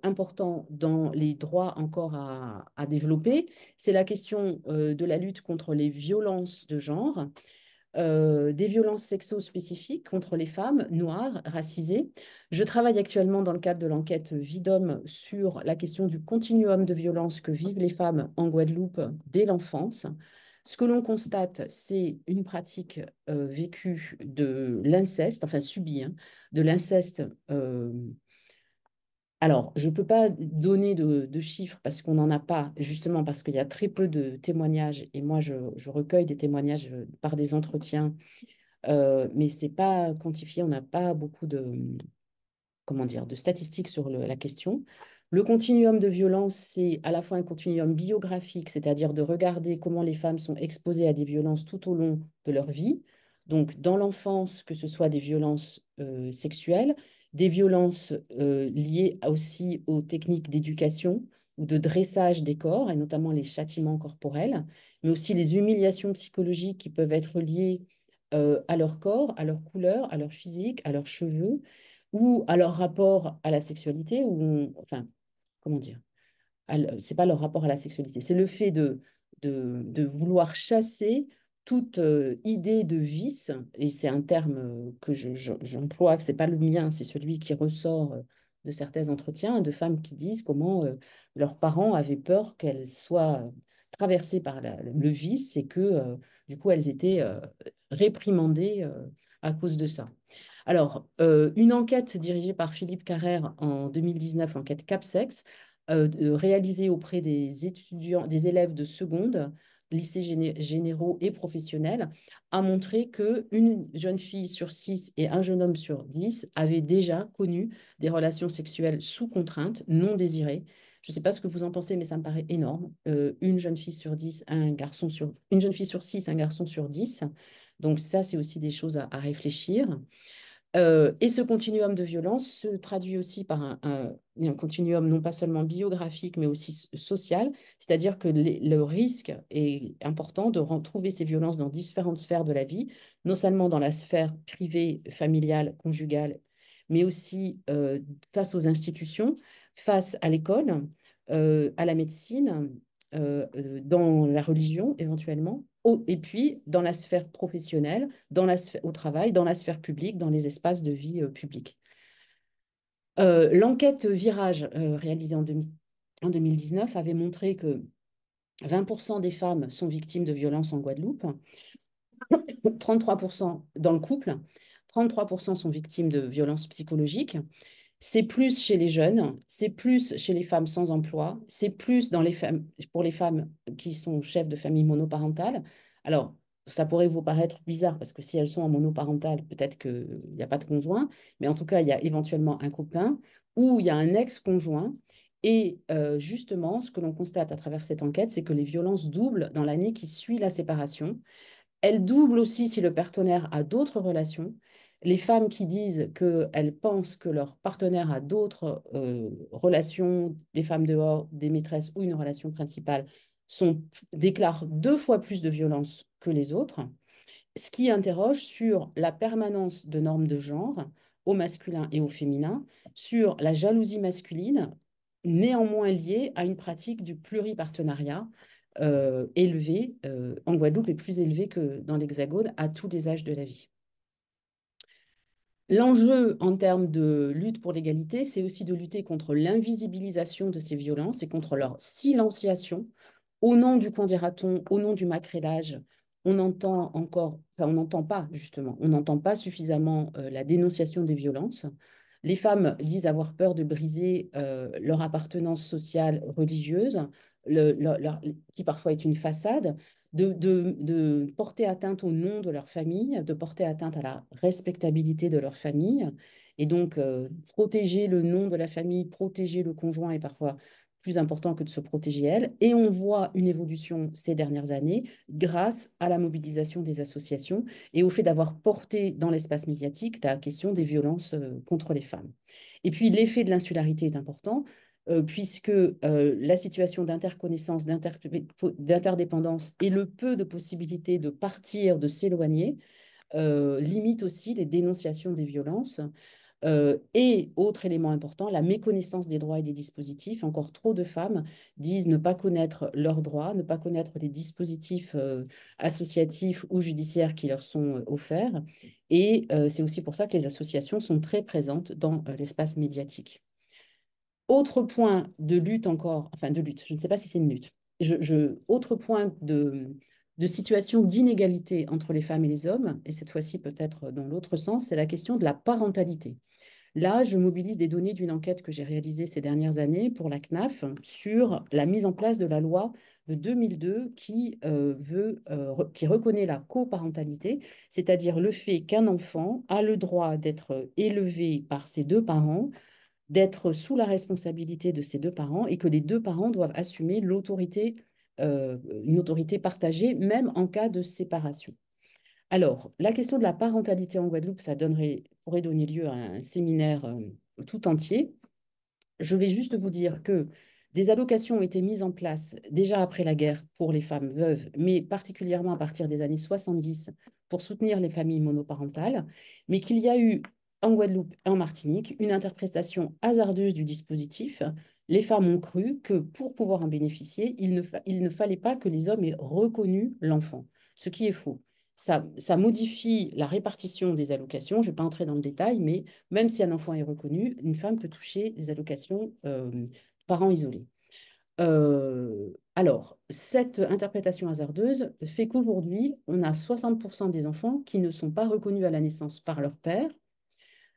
important dans les droits encore à, développer, c'est la question de la lutte contre les violences de genre. Euh, des violences sexo-spécifiques contre les femmes noires, racisées. Je travaille actuellement dans le cadre de l'enquête Vidom sur la question du continuum de violence que vivent les femmes en Guadeloupe dès l'enfance. Ce que l'on constate, c'est une pratique euh, vécue de l'inceste, enfin subie, hein, de l'inceste euh, alors, je ne peux pas donner de, chiffres parce qu'on n'en a pas, justement parce qu'il y a très peu de témoignages. Et moi, je, recueille des témoignages euh, par des entretiens, euh, mais ce n'est pas quantifié. On n'a pas beaucoup de, comment dire, de statistiques sur la question. Le continuum de violence, c'est à la fois un continuum biographique, c'est-à-dire de regarder comment les femmes sont exposées à des violences tout au long de leur vie, donc dans l'enfance, que ce soit des violences euh, sexuelles, des violences euh, liées aussi aux techniques d'éducation ou de dressage des corps, et notamment les châtiments corporels, mais aussi les humiliations psychologiques qui peuvent être liées euh, à leur corps, à leur couleur, à leur physique, à leurs cheveux, ou à leur rapport à la sexualité, ou enfin, comment dire, c'est pas leur rapport à la sexualité, c'est le fait de, de vouloir chasser toute idée de vice, et c'est un terme que j'emploie, que ce n'est pas le mien, c'est celui qui ressort de certains entretiens, de femmes qui disent comment leurs parents avaient peur qu'elles soient traversées par le vice et que du coup elles étaient réprimandées à cause de ça. Alors, une enquête dirigée par Philippe Carrère en 2019, l'enquête CAPSEX, réalisée auprès des étudiants, des élèves de seconde, lycées généraux et professionnels, a montré que une jeune fille sur six et un jeune homme sur dix avaient déjà connu des relations sexuelles sous contrainte, non désirées. Je ne sais pas ce que vous en pensez, mais ça me paraît énorme. Euh, une jeune fille sur dix, un garçon sur... Une jeune fille sur six, un garçon sur dix. Donc ça, c'est aussi des choses à réfléchir. Euh, et ce continuum de violence se traduit aussi par un, continuum non pas seulement biographique, mais aussi social, c'est-à-dire que le risque est important de retrouver ces violences dans différentes sphères de la vie, non seulement dans la sphère privée, familiale, conjugale, mais aussi euh, face aux institutions, face à l'école, euh, à la médecine, dans la religion éventuellement, et puis dans la sphère professionnelle, dans la au travail, dans la sphère publique, dans les espaces de vie euh, publique. Euh, l'enquête Virage euh, réalisée en, en, 2019 avait montré que 20% des femmes sont victimes de violences en Guadeloupe, 33% dans le couple, 33% sont victimes de violences psychologiques c'est plus chez les jeunes, c'est plus chez les femmes sans emploi, c'est plus dans les femmes, pour les femmes qui sont chefs de famille monoparentale. Alors, ça pourrait vous paraître bizarre parce que si elles sont en monoparentale, peut-être qu'il n'y a pas de conjoint, mais en tout cas, il y a éventuellement un copain ou il y a un ex-conjoint. Et euh, justement, ce que l'on constate à travers cette enquête, c'est que les violences doublent dans l'année qui suit la séparation. Elles doublent aussi si le partenaire a d'autres relations les femmes qui disent qu'elles pensent que leur partenaire a d'autres euh, relations, des femmes dehors, des maîtresses ou une relation principale, déclarent deux fois plus de violence que les autres, ce qui interroge sur la permanence de normes de genre au masculin et au féminin, sur la jalousie masculine, néanmoins liée à une pratique du pluripartenariat, euh, élevé euh, en Guadeloupe et plus élevé que dans l'Hexagone à tous les âges de la vie. L'enjeu en termes de lutte pour l'égalité, c'est aussi de lutter contre l'invisibilisation de ces violences et contre leur silenciation. Au nom du quoi dira-t-on, au nom du macrélage, on entend encore, enfin, on n'entend pas justement, on pas suffisamment euh, la dénonciation des violences. Les femmes disent avoir peur de briser euh, leur appartenance sociale religieuse, qui parfois est une façade, de, porter atteinte au nom de leur famille, de porter atteinte à la respectabilité de leur famille, et donc euh, protéger le nom de la famille, protéger le conjoint est parfois plus important que de se protéger elle. Et on voit une évolution ces dernières années grâce à la mobilisation des associations et au fait d'avoir porté dans l'espace médiatique la question des violences euh, contre les femmes. Et puis l'effet de l'insularité est important. Euh, puisque euh, la situation d'interconnaissance, d'interdépendance et le peu de possibilités de partir, de s'éloigner, euh, limitent limite aussi les dénonciations des violences. et autre élément important, la méconnaissance des droits et des dispositifs. Encore trop de femmes disent ne pas connaître leurs droits, ne pas connaître les dispositifs associatifs ou judiciaires qui leur sont offerts. Et c'est aussi pour ça que les associations sont très présentes dans l'espace médiatique. Autre point de lutte encore, enfin de lutte, je ne sais pas si c'est une lutte. autre point de, situation d'inégalité entre les femmes et les hommes, et cette fois-ci peut-être dans l'autre sens, c'est la question de la parentalité. Là, je mobilise des données d'une enquête que j'ai réalisée ces dernières années pour la CNAF sur la mise en place de la loi de 2002 qui, euh, euh, qui reconnaît la coparentalité, c'est-à-dire le fait qu'un enfant a le droit d'être élevé par ses deux parents d'être sous la responsabilité de ses deux parents et que les deux parents doivent assumer l'autorité, euh, une autorité partagée, même en cas de séparation. Alors, la question de la parentalité en Guadeloupe, ça donnerait, pourrait donner lieu à un séminaire euh, tout entier. Je vais juste vous dire que des allocations ont été mises en place déjà après la guerre pour les femmes veuves, mais particulièrement à partir des années 70 pour soutenir les familles monoparentales, mais qu'il y a eu en Guadeloupe et en Martinique une interprétation hasardeuse du dispositif. Les femmes ont cru que pour pouvoir en bénéficier, il ne, fallait pas que les hommes aient reconnu l'enfant, ce qui est faux. Ça, modifie la répartition des allocations. Je ne vais pas entrer dans le détail, mais même si un enfant est reconnu, une femme peut toucher des allocations euh, parents isolés. Euh, alors, cette interprétation hasardeuse fait qu'aujourd'hui, on a 60% des enfants qui ne sont pas reconnus à la naissance par leur père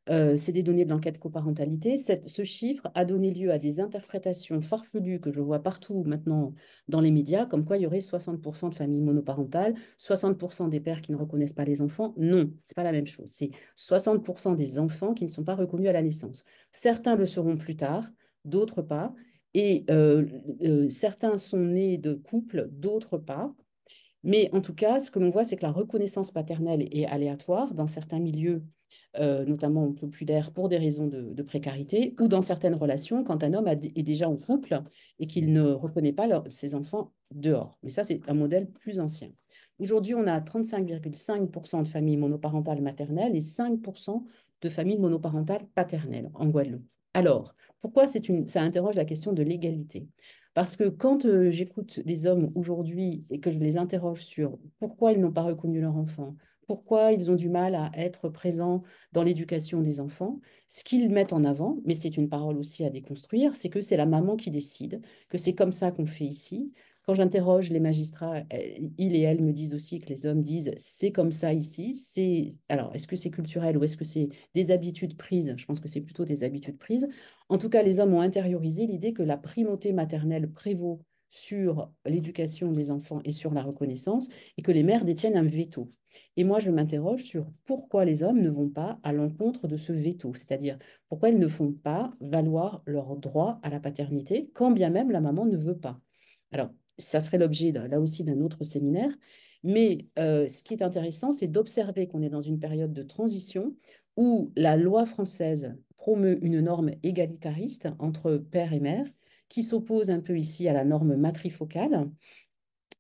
euh, c'est des données de l'enquête coparentalité. ce chiffre a donné lieu à des interprétations farfelues que je vois partout maintenant dans les médias, comme quoi il y aurait 60% de familles monoparentales, 60% des pères qui ne reconnaissent pas les enfants. Non, c'est pas la même chose. C'est 60% des enfants qui ne sont pas reconnus à la naissance. Certains le seront plus tard, d'autres pas. Et euh, euh, certains sont nés de couples, d'autres pas. Mais en tout cas, ce que l'on voit, c'est que la reconnaissance paternelle est aléatoire. Dans certains milieux, au plus d'air pour des raisons de, précarité, ou dans certaines relations quand un homme est déjà en couple et qu'il mmh. ne reconnaît pas ses enfants dehors. Mais ça, c'est un modèle plus ancien. Aujourd'hui, on a 35,5% de familles monoparentales maternelles et 5% de familles monoparentales paternelles en Guadeloupe. Alors, pourquoi ça interroge la question de l'égalité Parce que quand euh, j'écoute les hommes aujourd'hui et que je les interroge sur pourquoi ils n'ont pas reconnu leur enfant, pourquoi ils ont du mal à être présents dans l'éducation des enfants. Ce qu'ils mettent en avant, mais c'est une parole aussi à déconstruire, c'est que c'est la maman qui décide, que c'est comme ça qu'on fait ici. Quand j'interroge les magistrats, eh, ils et elles me disent aussi que les hommes disent c'est comme ça ici. alors est-ce que c'est culturel ou est-ce que c'est des habitudes prises Je pense que c'est plutôt des habitudes prises. En tout cas, les hommes ont intériorisé l'idée que la primauté maternelle prévaut sur l'éducation des enfants et sur la reconnaissance, et que les mères détiennent un veto. Et moi, je m'interroge sur pourquoi les hommes ne vont pas à l'encontre de ce veto, c'est-à-dire pourquoi ils ne font pas valoir leur droit à la paternité, quand bien même la maman ne veut pas. Alors, ça serait l'objet là aussi d'un autre séminaire, mais euh, ce qui est intéressant, c'est d'observer qu'on est dans une période de transition où la loi française promeut une norme égalitariste entre père et mère, qui s'oppose un peu ici à la norme matrifocale,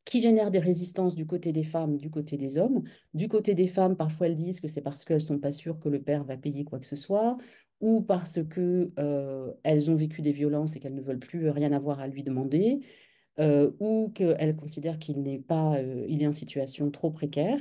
qui génère des résistances du côté des femmes, du côté des hommes. Du côté des femmes, parfois elles disent que c'est parce qu'elles ne sont pas sûres que le père va payer quoi que ce soit, ou parce que euh, elles ont vécu des violences et qu'elles ne veulent plus rien avoir à lui demander, euh, ou qu'elles considèrent qu'il n'est euh, est en situation trop précaire.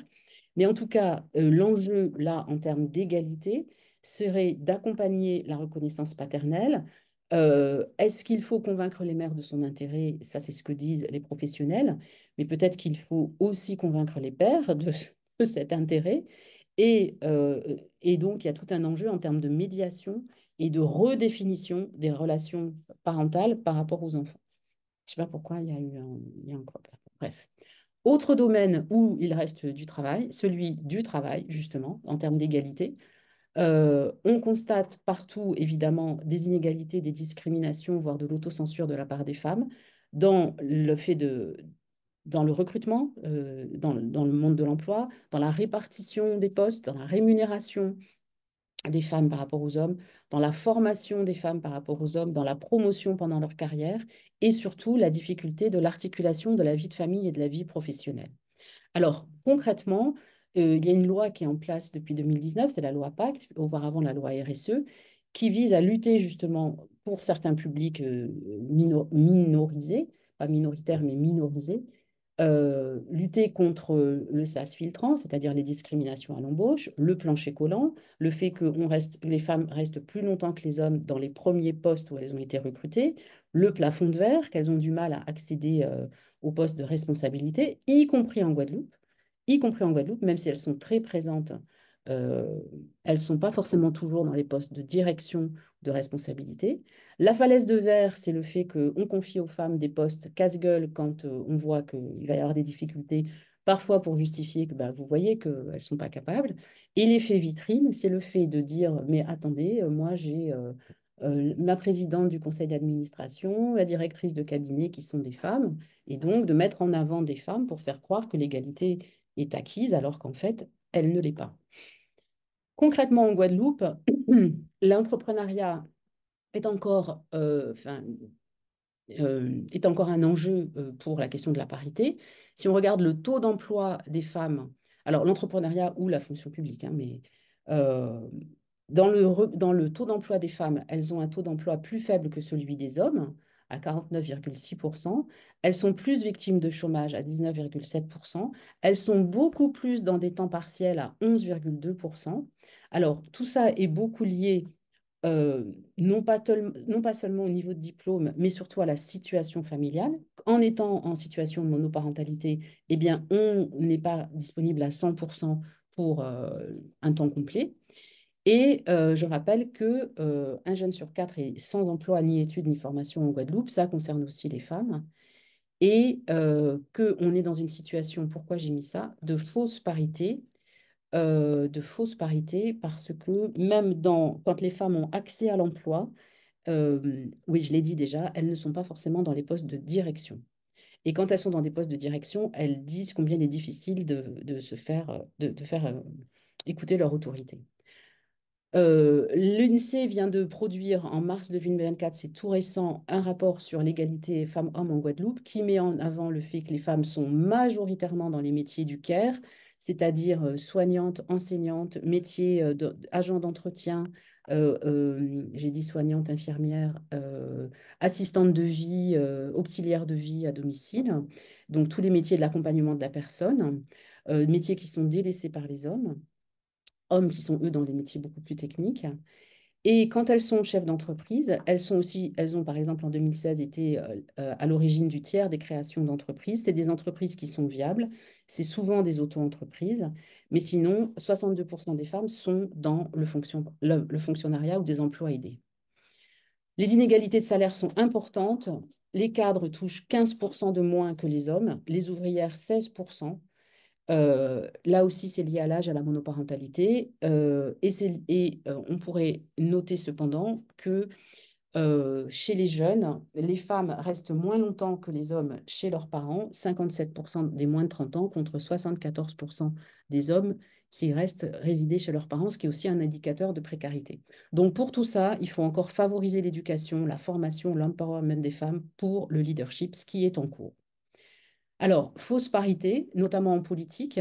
Mais en tout cas, l'enjeu là en termes d'égalité serait d'accompagner la reconnaissance paternelle est-ce qu'il faut convaincre les mères de son intérêt Ça, c'est ce que disent les professionnels, mais peut-être qu'il faut aussi convaincre les pères de, cet intérêt. Et, donc, il y a tout un enjeu en termes de médiation et de redéfinition des relations parentales par rapport aux enfants. Je ne sais pas pourquoi il y a eu un, Bref. Autre domaine où il reste du travail, celui du travail, justement, en termes d'égalité. Euh, on constate partout, évidemment, des inégalités, des discriminations, voire de l'autocensure de la part des femmes dans le fait de dans le recrutement, euh, dans, le, monde de l'emploi, dans la répartition des postes, dans la rémunération des femmes par rapport aux hommes, dans la formation des femmes par rapport aux hommes, dans la promotion pendant leur carrière, et surtout la difficulté de l'articulation de la vie de famille et de la vie professionnelle. Alors, concrètement, il y a une loi qui est en place depuis 2019, c'est la loi Pacte, avant la loi RSE, qui vise à lutter justement pour certains publics euh, minorisés, pas minoritaires, mais minorisés, euh, lutter contre euh, le sas filtrant, c'est-à-dire les discriminations à l'embauche, le plancher collant, le fait que les femmes restent plus longtemps que les hommes dans les premiers postes où elles ont été recrutées, le plafond de verre, qu'elles ont du mal à accéder aux postes de responsabilité, y compris en Guadeloupe y compris en Guadeloupe, même si elles sont très présentes, euh, elles ne sont pas forcément toujours dans les postes de direction, de responsabilité. La falaise de verre, c'est le fait qu'on confie aux femmes des postes casse-gueule quand euh, on voit qu'il va y avoir des difficultés, parfois pour justifier que bah, vous voyez qu'elles ne sont pas capables. Et l'effet vitrine, c'est le fait de dire, mais attendez, euh, moi j'ai... ma présidente du conseil d'administration, la directrice de cabinet qui sont des femmes, et donc de mettre en avant des femmes pour faire croire que l'égalité est acquise alors qu'en fait, elle ne l'est pas. Concrètement, en Guadeloupe, l'entrepreneuriat est encore, euh, euh, est encore un enjeu euh, pour la question de la parité. Si on regarde le taux d'emploi des femmes, alors l'entrepreneuriat ou la fonction publique, hein, mais dans, le, dans le taux d'emploi des femmes, elles ont un taux d'emploi plus faible que celui des hommes à 49,6%. Elles sont plus victimes de chômage à 19,7%. Elles sont beaucoup plus dans des temps partiels à 11,2%. Alors, tout ça est beaucoup lié euh, non, pas seulement au niveau de diplôme, mais surtout à la situation familiale. En étant en situation de monoparentalité, eh bien, on n'est pas disponible à 100% pour euh, un temps complet. Et je rappelle que un jeune sur quatre est sans emploi, ni études, ni formation en Guadeloupe. Ça concerne aussi les femmes. Et que qu'on est dans une situation, pourquoi j'ai mis ça, de fausse parité. de fausse parité parce que même dans, quand les femmes ont accès à l'emploi, oui, je l'ai dit déjà, elles ne sont pas forcément dans les postes de direction. Et quand elles sont dans des postes de direction, elles disent combien il est difficile de, se faire, de faire écouter leur autorité. Euh, vient de produire en mars 2024, c'est tout récent, un rapport sur l'égalité femmes-hommes en Guadeloupe qui met en avant le fait que les femmes sont majoritairement dans les métiers du CARE, c'est-à-dire euh, soignantes, enseignantes, métiers euh, agents d'entretien, euh, j'ai dit soignante, infirmières, euh, assistante de vie, auxiliaires de vie à domicile, donc tous les métiers de l'accompagnement de la personne, métiers qui sont délaissés par les hommes hommes qui sont, eux, dans des métiers beaucoup plus techniques. Et quand elles sont chefs d'entreprise, elles, sont aussi, elles ont par exemple en 2016 été euh, euh, à l'origine du tiers des créations d'entreprises. C'est des entreprises qui sont viables, c'est souvent des auto-entreprises, mais sinon 62% des femmes sont dans le, fonction, le, le, fonctionnariat ou des emplois aidés. Les inégalités de salaire sont importantes, les cadres touchent 15% de moins que les hommes, les ouvrières 16%, euh, là aussi, c'est lié à l'âge, à la monoparentalité. Euh, et, euh, on pourrait noter cependant que chez les jeunes, les femmes restent moins longtemps que les hommes chez leurs parents, 57% des moins de 30 ans contre 74% des hommes qui restent résidés chez leurs parents, ce qui est aussi un indicateur de précarité. Donc pour tout ça, il faut encore favoriser l'éducation, la formation, l'empowerment des femmes pour le leadership, ce qui est en cours. Alors, fausse parité, notamment en politique.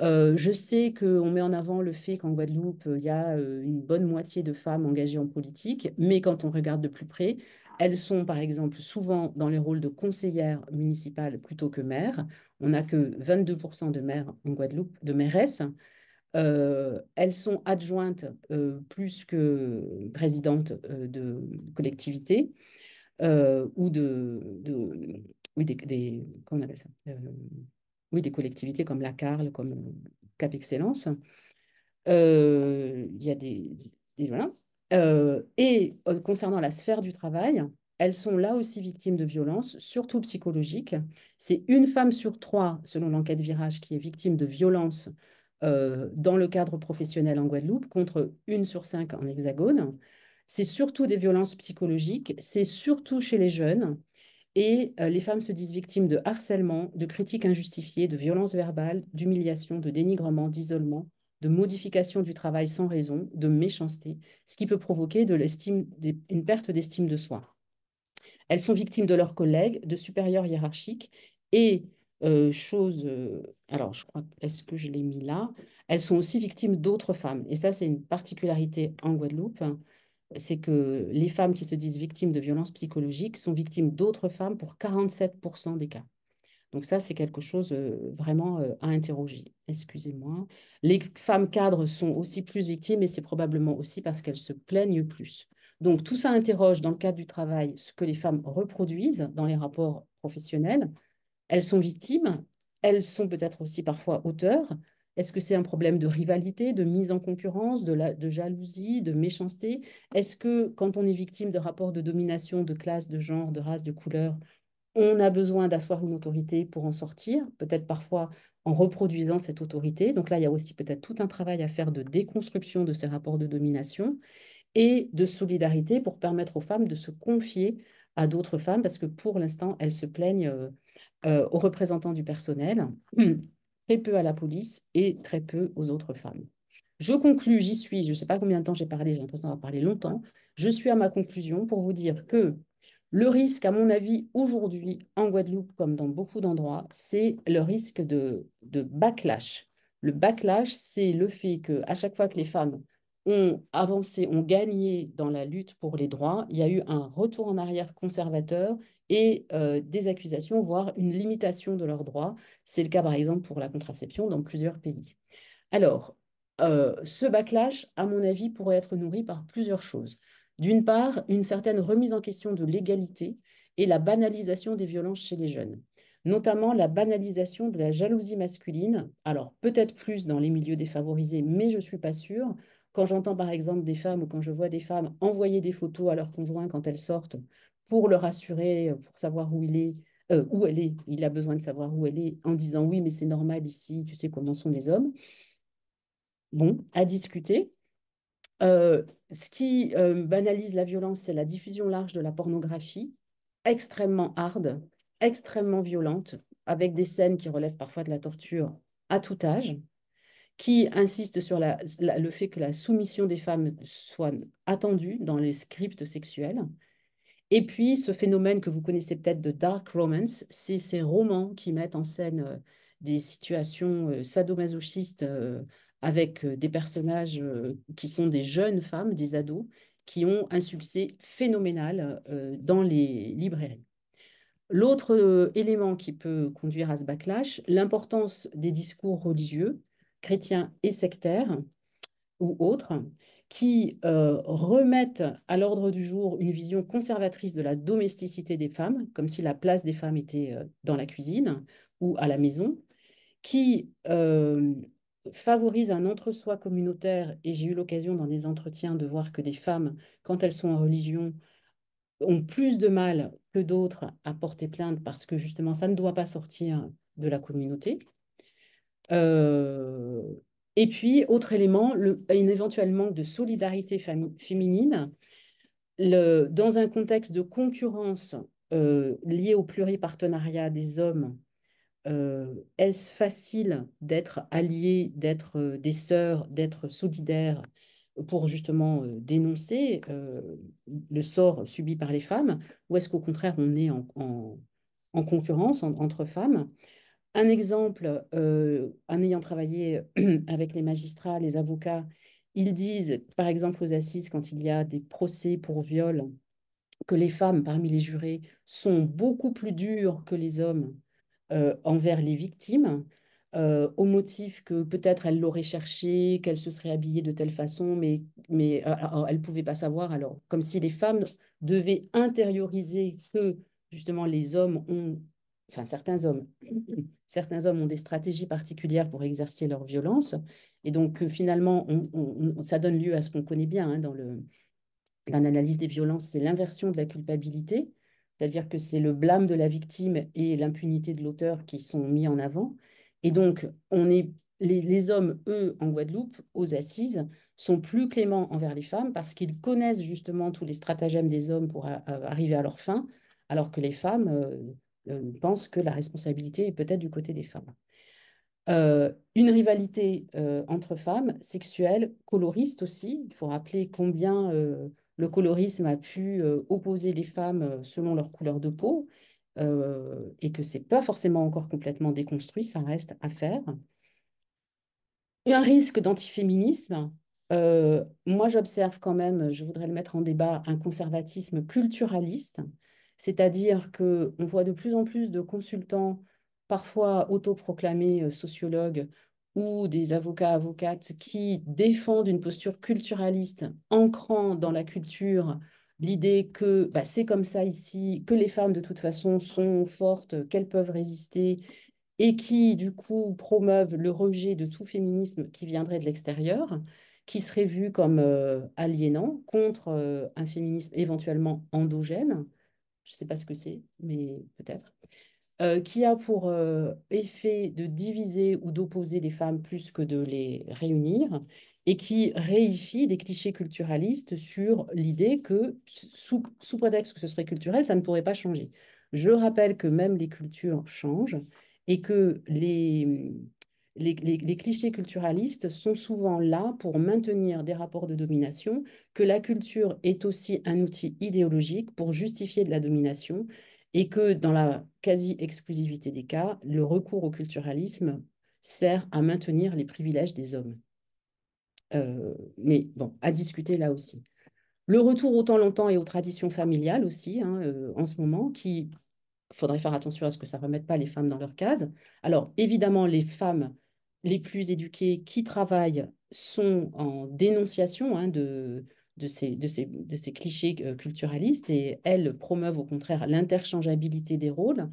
Euh, je sais qu'on met en avant le fait qu'en Guadeloupe, il y a euh, une bonne moitié de femmes engagées en politique, mais quand on regarde de plus près, elles sont par exemple souvent dans les rôles de conseillères municipales plutôt que maires. On n'a que 22% de maires en Guadeloupe, de mairesses. Euh, elles sont adjointes plus que présidentes de collectivités ou de oui, des, ça euh, oui, des collectivités comme la CARL, comme euh, Cap Excellence. Euh, il y a des, voilà. et concernant la sphère du travail, elles sont là aussi victimes de violences, surtout psychologiques. C'est une femme sur trois, selon l'enquête Virage, qui est victime de violences dans le cadre professionnel en Guadeloupe, contre une sur cinq en Hexagone. C'est surtout des violences psychologiques, c'est surtout chez les jeunes, et euh, les femmes se disent victimes de harcèlement, de critiques injustifiées, de violences verbales, d'humiliation, de dénigrement, d'isolement, de modification du travail sans raison, de méchanceté, ce qui peut provoquer une perte d'estime de soi. Elles sont victimes de leurs collègues, de supérieurs hiérarchiques et euh, chose, euh, alors je crois, est-ce que je l'ai mis là Elles sont aussi victimes d'autres femmes. Et ça, c'est une particularité en Guadeloupe. Hein c'est que les femmes qui se disent victimes de violences psychologiques sont victimes d'autres femmes pour 47% des cas. Donc ça, c'est quelque chose euh, vraiment euh, à interroger. Excusez-moi. Les femmes cadres sont aussi plus victimes et c'est probablement aussi parce qu'elles se plaignent plus. Donc tout ça interroge dans le cadre du travail ce que les femmes reproduisent dans les rapports professionnels. Elles sont victimes, elles sont peut-être aussi parfois auteurs, est-ce que c'est un problème de rivalité, de mise en concurrence, de, jalousie, de méchanceté Est-ce que quand on est victime de rapports de domination, de classe, de genre, de race, de couleur, on a besoin d'asseoir une autorité pour en sortir, peut-être parfois en reproduisant cette autorité. Donc là, il y a aussi peut-être tout un travail à faire de déconstruction de ces rapports de domination et de solidarité pour permettre aux femmes de se confier à d'autres femmes, parce que pour l'instant, elles se plaignent euh, euh, aux représentants du personnel très peu à la police et très peu aux autres femmes. Je conclus, j'y suis, je ne sais pas combien de temps j'ai parlé, j'ai l'impression d'avoir parlé longtemps. Je suis à ma conclusion pour vous dire que le risque, à mon avis, aujourd'hui, en Guadeloupe, comme dans beaucoup d'endroits, c'est le risque de, de, backlash. Le backlash, c'est le fait qu'à chaque fois que les femmes ont avancé, ont gagné dans la lutte pour les droits, il y a eu un retour en arrière conservateur et euh, des accusations, voire une limitation de leurs droits. C'est le cas par exemple pour la contraception dans plusieurs pays. Alors, euh, ce backlash, à mon avis, pourrait être nourri par plusieurs choses. D'une part, une certaine remise en question de l'égalité et la banalisation des violences chez les jeunes, notamment la banalisation de la jalousie masculine, alors peut-être plus dans les milieux défavorisés, mais je ne suis pas sûre. Quand j'entends par exemple des femmes ou quand je vois des femmes envoyer des photos à leurs conjoints quand elles sortent pour le rassurer, euh, pour savoir où il est, euh, où elle est. Il a besoin de savoir où elle est en disant oui, mais c'est normal ici, tu sais comment sont les hommes. Bon, à discuter. Euh, ce qui banalise la violence, c'est la diffusion large de la pornographie, extrêmement harde, extrêmement violente, avec des scènes qui relèvent parfois de la torture à tout âge, qui insiste sur le fait que la soumission des femmes soit attendue dans les scripts sexuels, et puis, ce phénomène que vous connaissez peut-être de dark romance, c'est ces romans qui mettent en scène euh, des situations euh, sadomasochistes euh, avec des personnages qui sont des jeunes femmes, des ados, qui ont un succès phénoménal dans les librairies. L'autre élément qui peut conduire à ce backlash, l'importance des discours religieux, chrétiens et sectaires ou autres, qui euh, remettent à l'ordre du jour une vision conservatrice de la domesticité des femmes, comme si la place des femmes était euh, dans la cuisine ou à la maison, qui euh, favorisent un entre-soi communautaire. Et j'ai eu l'occasion dans des entretiens de voir que des femmes, quand elles sont en religion, ont plus de mal que d'autres à porter plainte parce que justement, ça ne doit pas sortir de la communauté. Et puis, autre élément, le, un éventuel manque de solidarité féminine. Le, dans un contexte de concurrence euh, liée au pluripartenariat des hommes, euh, est-ce facile d'être allié, d'être euh, des sœurs, d'être solidaire pour justement euh, dénoncer le sort subi par les femmes Ou est-ce qu'au contraire, on est en, concurrence entre femmes un exemple, euh, en ayant travaillé avec les magistrats, les avocats, ils disent, par exemple aux assises, quand il y a des procès pour viol, que les femmes parmi les jurés sont beaucoup plus dures que les hommes euh, envers les victimes, euh, au motif que peut-être elles l'auraient cherché, qu'elles se seraient habillées de telle façon, mais, mais elle ne pouvaient pas savoir. Alors, comme si les femmes devaient intérioriser que justement les hommes ont enfin certains hommes, certains hommes ont des stratégies particulières pour exercer leur violence, et donc euh, finalement, ça donne lieu à ce qu'on connaît bien hein, dans le dans l'analyse des violences, c'est l'inversion de la culpabilité, c'est-à-dire que c'est le blâme de la victime et l'impunité de l'auteur qui sont mis en avant, et donc on est les, hommes, eux, en Guadeloupe, aux assises, sont plus cléments envers les femmes parce qu'ils connaissent justement tous les stratagèmes des hommes pour arriver à leur fin, alors que les femmes, euh, euh, pense que la responsabilité est peut-être du côté des femmes. Euh, une rivalité euh, entre femmes, sexuelle, coloriste aussi. Il faut rappeler combien le colorisme a pu opposer les femmes selon leur couleur de peau et que ce n'est pas forcément encore complètement déconstruit, ça reste à faire. un risque d'antiféminisme. moi, j'observe quand même, je voudrais le mettre en débat, un conservatisme culturaliste c'est-à-dire qu'on voit de plus en plus de consultants, parfois autoproclamés euh, sociologues ou des avocats, avocates, qui défendent une posture culturaliste, ancrant dans la culture l'idée que bah, c'est comme ça ici, que les femmes de toute façon sont fortes, qu'elles peuvent résister, et qui du coup promeuvent le rejet de tout féminisme qui viendrait de l'extérieur, qui serait vu comme euh, aliénant contre euh, un féminisme éventuellement endogène je ne sais pas ce que c'est, mais peut-être, euh, qui a pour euh, effet de diviser ou d'opposer les femmes plus que de les réunir, et qui réifie des clichés culturalistes sur l'idée que, sous prétexte que ce serait culturel, ça ne pourrait pas changer. Je rappelle que même les cultures changent et que les, les, clichés culturalistes sont souvent là pour maintenir des rapports de domination, que la culture est aussi un outil idéologique pour justifier de la domination et que dans la quasi-exclusivité des cas, le recours au culturalisme sert à maintenir les privilèges des hommes. Euh, mais bon, à discuter là aussi. Le retour au temps longtemps et aux traditions familiales aussi, hein, euh, en ce moment, qui faudrait faire attention à ce que ça ne remette pas les femmes dans leur case. Alors, évidemment, les femmes les plus éduquées qui travaillent sont en dénonciation hein, de, de, ces, de, de ces clichés euh, culturalistes et elles promeuvent au contraire l'interchangeabilité des rôles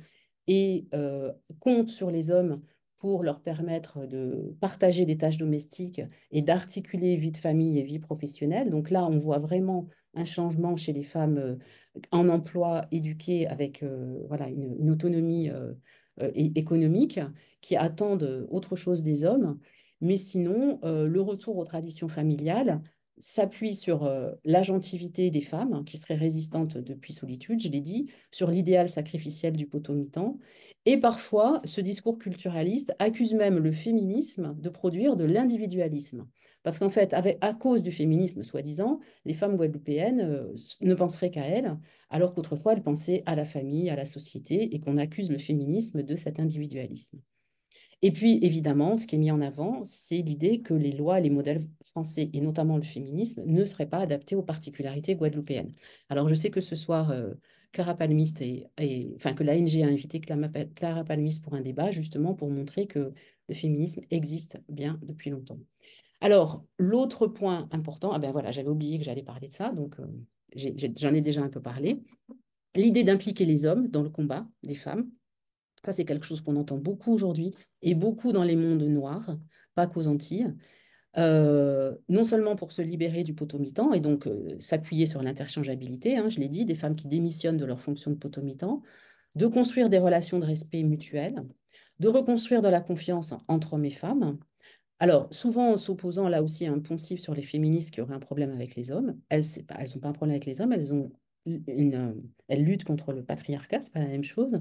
et euh, comptent sur les hommes pour leur permettre de partager des tâches domestiques et d'articuler vie de famille et vie professionnelle. Donc là, on voit vraiment un changement chez les femmes euh, un emploi éduqué avec euh, voilà, une, autonomie euh, euh, économique, qui attendent autre chose des hommes. Mais sinon, le retour aux traditions familiales s'appuie sur l'agentivité des femmes, hein, qui seraient résistantes depuis solitude, je l'ai dit, sur l'idéal sacrificiel du potomitan. Et parfois, ce discours culturaliste accuse même le féminisme de produire de l'individualisme. Parce qu'en fait, à cause du féminisme, soi-disant, les femmes guadeloupéennes euh, ne penseraient qu'à elles, alors qu'autrefois, elles pensaient à la famille, à la société, et qu'on accuse le féminisme de cet individualisme. Et puis, évidemment, ce qui est mis en avant, c'est l'idée que les lois, les modèles français, et notamment le féminisme, ne seraient pas adaptés aux particularités guadeloupéennes. Alors, je sais que ce soir, euh, Clara Palmiste, enfin, que l'ANG a invité Clara Palmiste pour un débat, justement pour montrer que le féminisme existe bien depuis longtemps. Alors, l'autre point important, ah ben voilà, j'avais oublié que j'allais parler de ça, donc euh, j'en ai, déjà un peu parlé. L'idée d'impliquer les hommes dans le combat des femmes, ça c'est quelque chose qu'on entend beaucoup aujourd'hui et beaucoup dans les mondes noirs, pas qu'aux Antilles. Euh, non seulement pour se libérer du potomitan et donc euh, s'appuyer sur l'interchangeabilité, hein, je l'ai dit, des femmes qui démissionnent de leur fonction de potomitan, de construire des relations de respect mutuel, de reconstruire de la confiance entre hommes et femmes, alors, souvent en s'opposant là aussi à un poncif sur les féministes qui auraient un problème avec les hommes, elles n'ont pas un problème avec les hommes, elles, euh, luttent contre le patriarcat, n'est pas la même chose.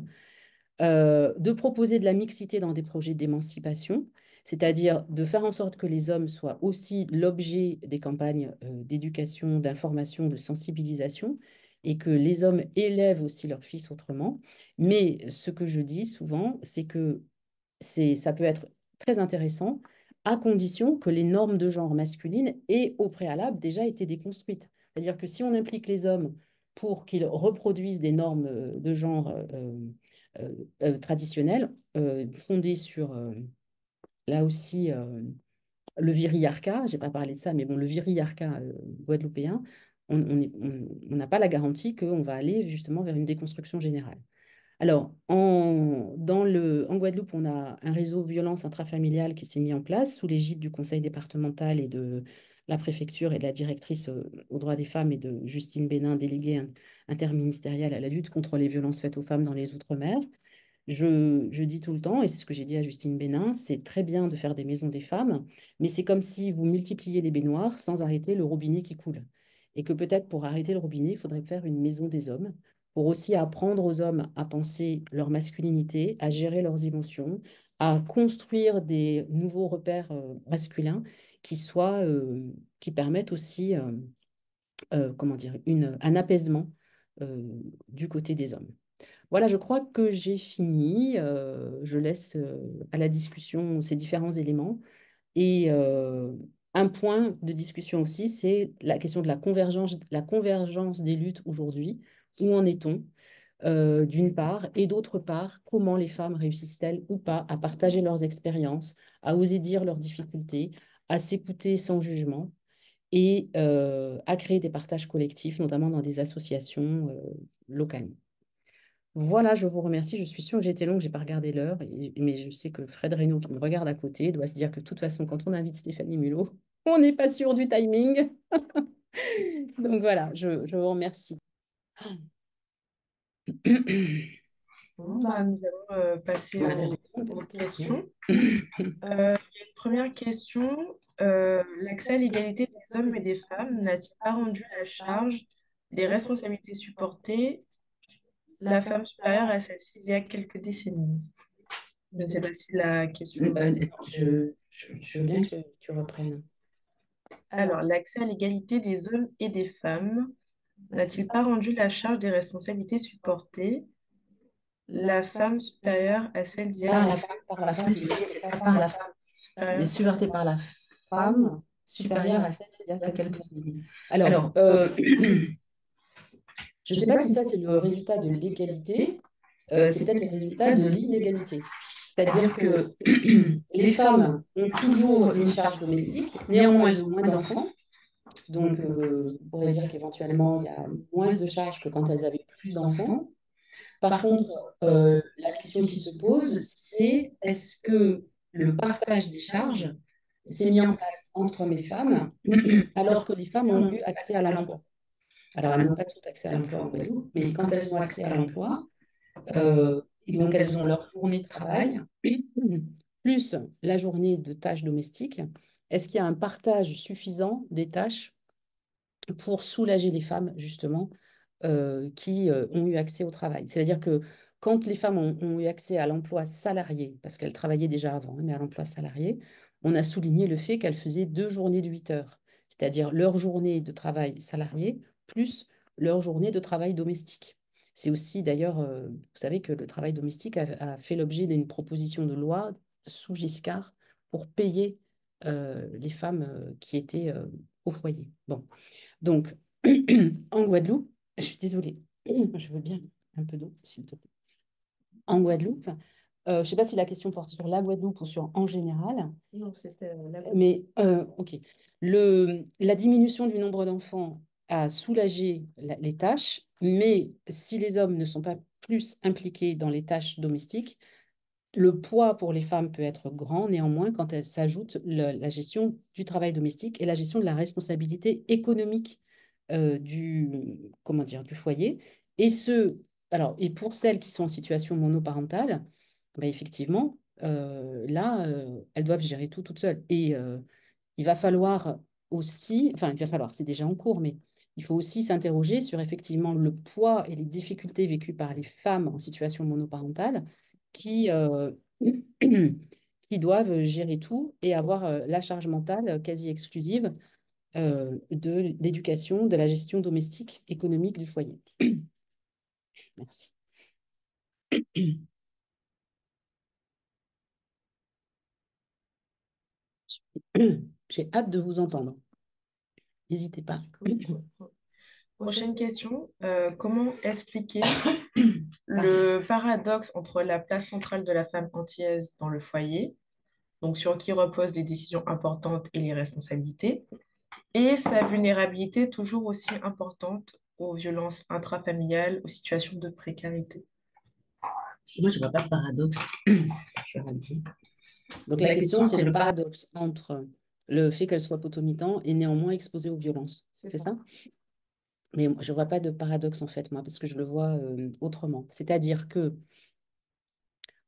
Euh, de proposer de la mixité dans des projets d'émancipation, c'est-à-dire de faire en sorte que les hommes soient aussi l'objet des campagnes euh, d'éducation, d'information, de sensibilisation, et que les hommes élèvent aussi leurs fils autrement. Mais ce que je dis souvent, c'est que ça peut être très intéressant à condition que les normes de genre masculines aient au préalable déjà été déconstruites. C'est-à-dire que si on implique les hommes pour qu'ils reproduisent des normes euh, de genre euh, euh, traditionnelles, fondées sur, là aussi, le viriarcat, je n'ai pas parlé de ça, mais bon, le viriarca guadeloupéen, on n'a pas la garantie qu'on va aller justement vers une déconstruction générale. Alors, en, Guadeloupe, on a un réseau violence intrafamiliale qui s'est mis en place sous l'égide du conseil départemental et de la préfecture et de la directrice euh, aux droits des femmes et de Justine Bénin, déléguée interministérielle à la lutte contre les violences faites aux femmes dans les Outre-mer. Je, je, dis tout le temps, et c'est ce que j'ai dit à Justine Bénin, c'est très bien de faire des maisons des femmes, mais c'est comme si vous multipliez les baignoires sans arrêter le robinet qui coule. Et que peut-être pour arrêter le robinet, il faudrait faire une maison des hommes pour aussi apprendre aux hommes à penser leur masculinité, à gérer leurs émotions, à construire des nouveaux repères euh, masculins qui soient, euh, qui permettent aussi, euh, comment dire, une, un apaisement du côté des hommes. Voilà, je crois que j'ai fini. je laisse à la discussion ces différents éléments. Et un point de discussion aussi, c'est la question de la convergence, la convergence des luttes aujourd'hui où en est-on euh, d'une part, et d'autre part, comment les femmes réussissent-elles ou pas à partager leurs expériences, à oser dire leurs difficultés, à s'écouter sans jugement et euh, à créer des partages collectifs, notamment dans des associations euh, locales. Voilà, je vous remercie. Je suis sûre que j'ai été longue, je n'ai pas regardé l'heure, mais je sais que Fred Reynaud, qui me regarde à côté, doit se dire que de toute façon, quand on invite Stéphanie Mulot, on n'est pas sûr du timing. Donc voilà, je vous remercie. Bah, nous allons euh, passer aux, aux questions. Euh, il y a une première question. Euh, l'accès à l'égalité des hommes et des femmes n'a-t-il pas rendu la charge des responsabilités supportées la femme supérieure à celle-ci il y a quelques décennies c'est pas si la question. Bah, je, je, veux que tu reprennes. Alors, l'accès à l'égalité des hommes et des femmes n'a-t-il pas rendu la charge des responsabilités supportées la femme supérieure à celle d'hier Par la femme, par la femme, par la femme. par la femme supérieure à celle d'hier Alors, euh, euh, je ne sais pas si ça c'est le résultat de l'égalité, euh, c'est peut-être le résultat de l'inégalité. C'est-à-dire que les femmes ont toujours une charge domestique, néanmoins elles ont moins d'enfants, donc, euh, euh, on pourrait dire qu'éventuellement, il y a moins de charges que quand elles avaient plus d'enfants. Par contre, euh, la question qui se pose, c'est est-ce que le partage des charges s'est mis en place entre mes femmes, alors que les femmes ont eu accès à l'emploi Alors, elles n'ont pas toutes accès à l'emploi en Guadeloupe, mais quand elles ont accès à l'emploi, donc elles ont leur journée de travail, plus la journée de tâches domestiques, est-ce qu'il y a un partage suffisant des tâches pour soulager les femmes, justement, euh, qui euh, ont eu accès au travail C'est-à-dire que quand les femmes ont, eu accès à l'emploi salarié, parce qu'elles travaillaient déjà avant, hein, mais à l'emploi salarié, on a souligné le fait qu'elles faisaient deux journées de 8 heures, c'est-à-dire leur journée de travail salarié plus leur journée de travail domestique. C'est aussi d'ailleurs, euh, vous savez que le travail domestique a fait l'objet d'une proposition de loi sous Giscard pour payer euh, les femmes euh, qui étaient euh, au foyer. Bon, donc en Guadeloupe, je suis désolée, je veux bien un peu d'eau, s'il te plaît. En Guadeloupe, je ne sais pas si la question porte sur la Guadeloupe ou sur en général. Non, c'était la Guadeloupe. Mais, OK. la diminution du nombre d'enfants a soulagé les tâches, mais si les hommes ne sont pas plus impliqués dans les tâches domestiques, le poids pour les femmes peut être grand néanmoins quand elle s'ajoute la gestion du travail domestique et la gestion de la responsabilité économique euh, du, comment dire, du foyer. Et, ce, alors, et pour celles qui sont en situation monoparentale, bah, effectivement, euh, là, euh, elles doivent gérer tout toutes seules. Et il va falloir aussi, enfin, il va falloir, c'est déjà en cours, mais il faut aussi s'interroger sur effectivement le poids et les difficultés vécues par les femmes en situation monoparentale qui, euh, qui doivent gérer tout et avoir euh, la charge mentale quasi exclusive euh, de l'éducation, de la gestion domestique économique du foyer. Merci. J'ai hâte de vous entendre. N'hésitez pas. Prochaine question. Euh, comment expliquer le paradoxe entre la place centrale de la femme antillaise dans le foyer, donc sur qui reposent les décisions importantes et les responsabilités, et sa vulnérabilité toujours aussi importante aux violences intrafamiliales, aux situations de précarité Moi, je ne vois pas de paradoxe. donc la, question, c'est le paradoxe entre le fait qu'elle soit potomitant et néanmoins exposée aux violences. C'est ça mais je ne vois pas de paradoxe en fait, moi, parce que je le vois autrement. C'est-à-dire que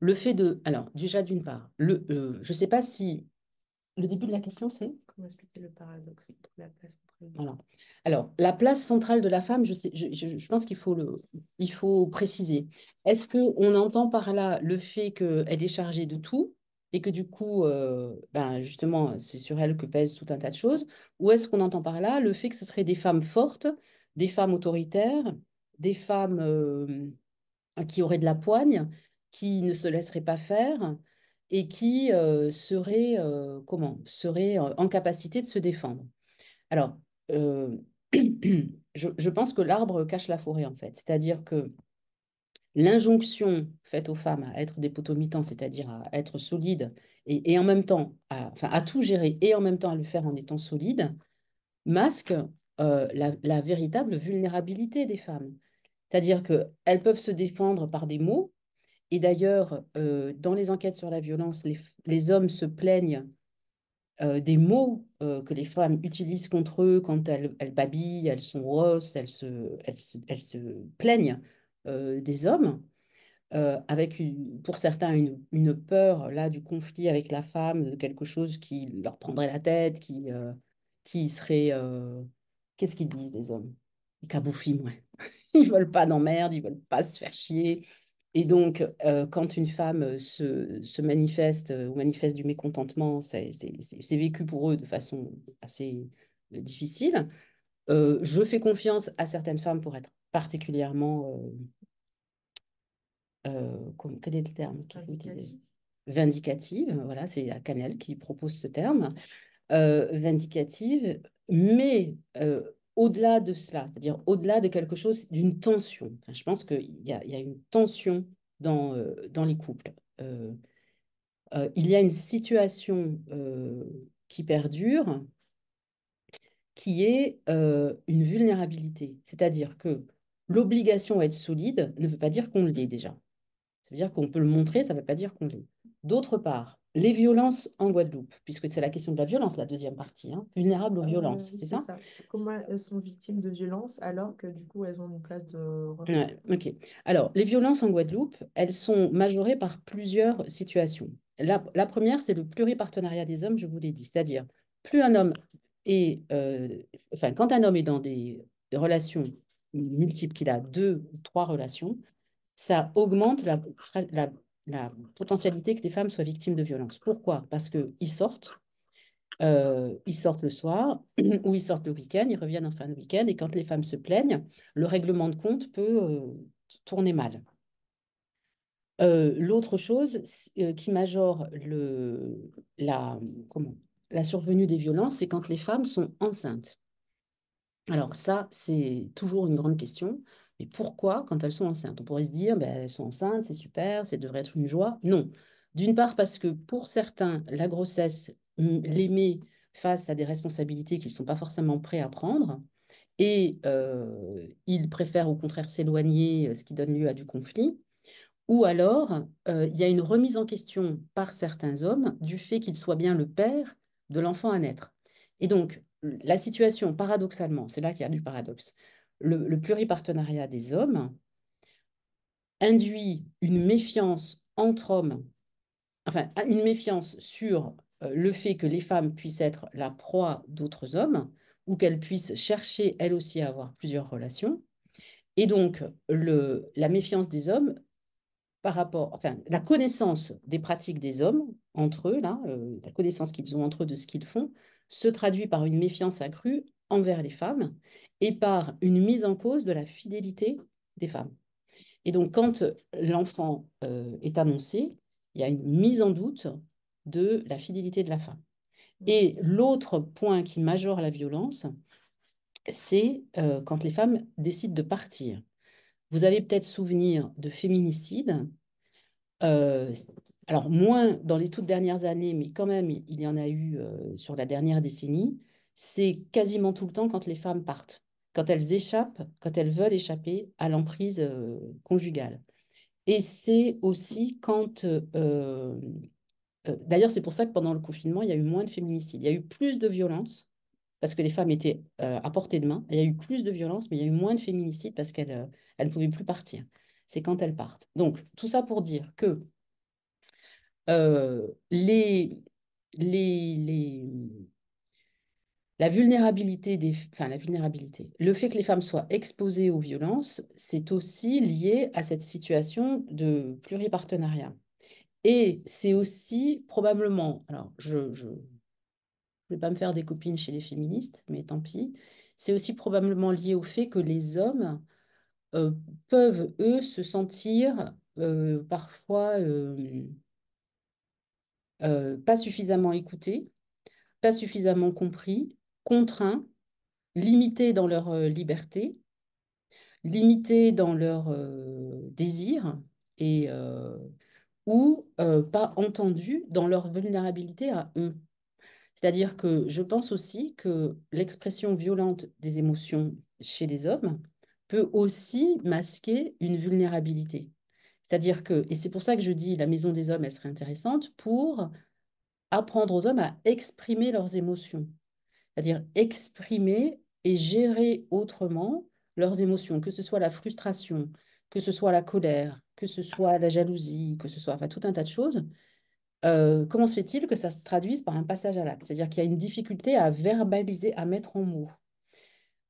le fait de... Alors, déjà d'une part, le, je ne sais pas si... Le début de la question, c'est... Comment expliquer le paradoxe Alors, la place centrale de la femme, je, sais, je, pense qu'il faut, le, il faut préciser. Est-ce qu'on entend par là le fait qu'elle est chargée de tout et que du coup, ben justement, c'est sur elle que pèse tout un tas de choses Ou est-ce qu'on entend par là le fait que ce seraient des femmes fortes des femmes autoritaires, des femmes euh, qui auraient de la poigne, qui ne se laisseraient pas faire et qui euh, seraient, euh, comment, seraient en capacité de se défendre. Alors, je, pense que l'arbre cache la forêt, en fait. C'est-à-dire que l'injonction faite aux femmes à être des potomitants c'est-à-dire à être solides et, en même temps, à, enfin, à tout gérer et en même temps à le faire en étant solide, masque euh, la, véritable vulnérabilité des femmes. C'est-à-dire qu'elles peuvent se défendre par des mots. Et d'ailleurs, euh, dans les enquêtes sur la violence, les, hommes se plaignent euh, des mots que les femmes utilisent contre eux quand elles, babillent, elles sont rosses, elles se, plaignent des hommes. avec pour certains une, peur là du conflit avec la femme, de quelque chose qui leur prendrait la tête, qui, qui serait qu'est-ce qu'ils disent des hommes Ils cabouffent moins. Ils veulent pas d'emmerde, ils veulent pas se faire chier. Et donc, euh, quand une femme euh, se, se manifeste euh, ou manifeste du mécontentement, c'est vécu pour eux de façon assez difficile. je fais confiance à certaines femmes pour être particulièrement... quel est le terme Vindicative. Vindicative, voilà, c'est Canel qui propose ce terme. vindicative, mais euh, au-delà de cela, c'est-à-dire au-delà de quelque chose, d'une tension, je pense qu'il y, a une tension dans, euh, dans les couples. Euh, il y a une situation qui perdure qui est une vulnérabilité. C'est-à-dire que l'obligation à être solide ne veut pas dire qu'on l'est déjà. Ça veut dire qu'on peut le montrer, ça ne veut pas dire qu'on l'est. D'autre part, les violences en Guadeloupe, puisque c'est la question de la violence, la deuxième partie, hein. vulnérables aux ah violences, c'est ça, Comment elles sont victimes de violences alors que du coup elles ont une place de... ok. Alors, les violences en Guadeloupe, elles sont majorées par plusieurs situations. La, première, c'est le pluripartenariat des hommes, je vous l'ai dit, c'est-à-dire plus un homme est... Euh, enfin, quand un homme est dans des, relations multiples, qu'il a deux ou trois relations, ça augmente la la potentialité que les femmes soient victimes de violences. Pourquoi Parce qu'ils sortent, euh, ils sortent le soir ou ils sortent le week-end, ils reviennent en fin de week-end, et quand les femmes se plaignent, le règlement de compte peut euh, tourner mal. Euh, l'autre chose qui majore le, la, comment, la survenue des violences, c'est quand les femmes sont enceintes. Alors ça, c'est toujours une grande question. Mais pourquoi quand elles sont enceintes On pourrait se dire, ben, elles sont enceintes, c'est super, ça devrait être une joie. Non. D'une part, parce que pour certains, la grossesse mmh, les met face à des responsabilités qu'ils ne sont pas forcément prêts à prendre. Et euh, ils préfèrent au contraire s'éloigner, euh, ce qui donne lieu à du conflit. Ou alors, euh, il y a une remise en question par certains hommes du fait qu'ils soient bien le père de l'enfant à naître. Et donc, la situation, paradoxalement, c'est là qu'il y a du paradoxe, le, le pluripartenariat des hommes induit une méfiance entre hommes, enfin une méfiance sur euh, le fait que les femmes puissent être la proie d'autres hommes ou qu'elles puissent chercher elles aussi à avoir plusieurs relations. Et donc, la méfiance des hommes par rapport, enfin, la connaissance des pratiques des hommes entre eux, là, euh, la connaissance qu'ils ont entre eux de ce qu'ils font, se traduit par une méfiance accrue envers les femmes et par une mise en cause de la fidélité des femmes. Et donc, quand l'enfant euh, est annoncé, il y a une mise en doute de la fidélité de la femme. Mmh. Et l'autre point qui majore la violence, c'est euh, quand les femmes décident de partir. Vous avez peut-être souvenir de féminicides. Euh, alors, moins dans les toutes dernières années, mais quand même, il y en a eu sur la dernière décennie c'est quasiment tout le temps quand les femmes partent, quand elles échappent, quand elles veulent échapper à l'emprise euh, conjugale. Et c'est aussi quand... Euh, euh, d'ailleurs, c'est pour ça que pendant le confinement, il y a eu moins de féminicides. Il y a eu plus de violences parce que les femmes étaient à portée de main. Il y a eu plus de violences, mais il y a eu moins de féminicides parce qu'elles ne pouvaient plus partir. C'est quand elles partent. Donc, tout ça pour dire que les, les, la vulnérabilité des, enfin la vulnérabilité, le fait que les femmes soient exposées aux violences, c'est aussi lié à cette situation de pluripartenariat. Et c'est aussi probablement, alors je ne vais pas me faire des copines chez les féministes, mais tant pis, c'est aussi probablement lié au fait que les hommes euh, peuvent, eux, se sentir euh, parfois euh, pas suffisamment écoutés, pas suffisamment compris, contraints, limités dans leur euh, liberté, limités dans leur euh, désir et euh, ou pas entendus dans leur vulnérabilité à eux. C'est-à-dire que je pense aussi que l'expression violente des émotions chez les hommes peut aussi masquer une vulnérabilité. C'est-à-dire que, et c'est pour ça que je dis la maison des hommes, elle serait intéressante pour apprendre aux hommes à exprimer leurs émotions c'est-à-dire exprimer et gérer autrement leurs émotions, que ce soit la frustration, que ce soit la colère, que ce soit la jalousie, que ce soit enfin, tout un tas de choses, euh, comment se fait-il que ça se traduise par un passage à l'acte C'est-à-dire qu'il y a une difficulté à verbaliser, à mettre en mots.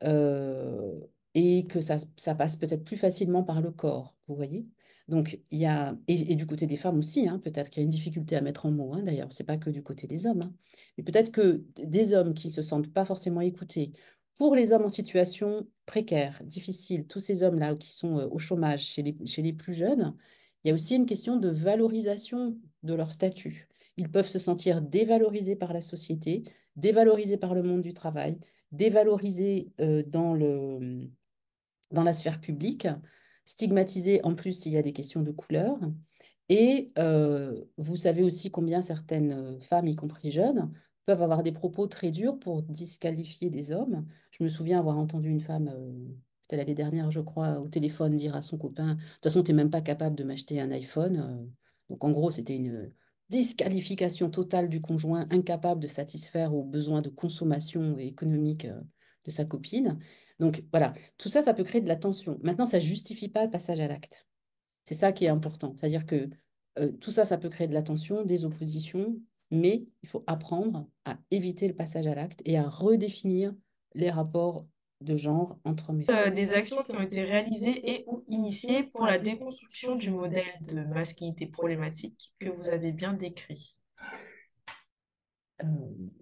Euh, et que ça passe peut-être plus facilement par le corps, vous voyez donc, il y a, et, du côté des femmes aussi, hein, peut-être qu'il y a une difficulté à mettre en mots, hein, D'ailleurs, ce n'est pas que du côté des hommes, hein, mais peut-être que des hommes qui se sentent pas forcément écoutés, pour les hommes en situation précaire, difficile, tous ces hommes-là qui sont au chômage chez les, plus jeunes, il y a aussi une question de valorisation de leur statut. Ils peuvent se sentir dévalorisés par la société, dévalorisés par le monde du travail, dévalorisés dans la sphère publique, stigmatisés en plus s'il y a des questions de couleur. Et euh, vous savez aussi combien certaines euh, femmes, y compris jeunes, peuvent avoir des propos très durs pour disqualifier des hommes. Je me souviens avoir entendu une femme, euh, peut-être l'année dernière, je crois, au téléphone dire à son copain, de toute façon, tu n'es même pas capable de m'acheter un iPhone. Donc en gros, c'était une disqualification totale du conjoint, incapable de satisfaire aux besoins de consommation économique de sa copine. Donc voilà, tout ça, ça peut créer de la tension. Maintenant, ça ne justifie pas le passage à l'acte. C'est ça qui est important. C'est-à-dire que euh, tout ça, ça peut créer de la tension, des oppositions, mais il faut apprendre à éviter le passage à l'acte et à redéfinir les rapports de genre entre hommes euh, des actions qui ont été réalisées et ou initiées pour la déconstruction du modèle de masculinité problématique que vous avez bien décrit. Euh,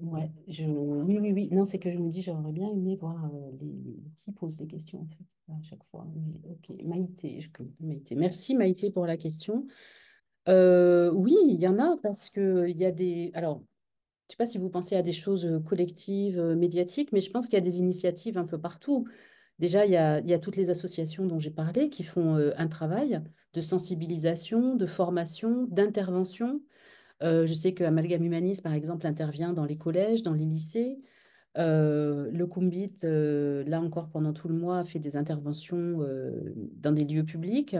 ouais, je... Oui, oui, oui. Non, c'est que je me dis, j'aurais bien aimé voir euh, les... qui pose des questions en fait, à chaque fois. Mais, ok, Maïté, Maïté. Merci Maïté pour la question. Euh, oui, il y en a parce qu'il y a des. Alors, je ne sais pas si vous pensez à des choses collectives, médiatiques, mais je pense qu'il y a des initiatives un peu partout. Déjà, il y a toutes les associations dont j'ai parlé qui font un travail de sensibilisation, de formation, d'intervention. Euh, je sais que Amalgam Humanis, par exemple, intervient dans les collèges, dans les lycées. Euh, le Kumbit, euh, là encore pendant tout le mois, fait des interventions dans des lieux publics.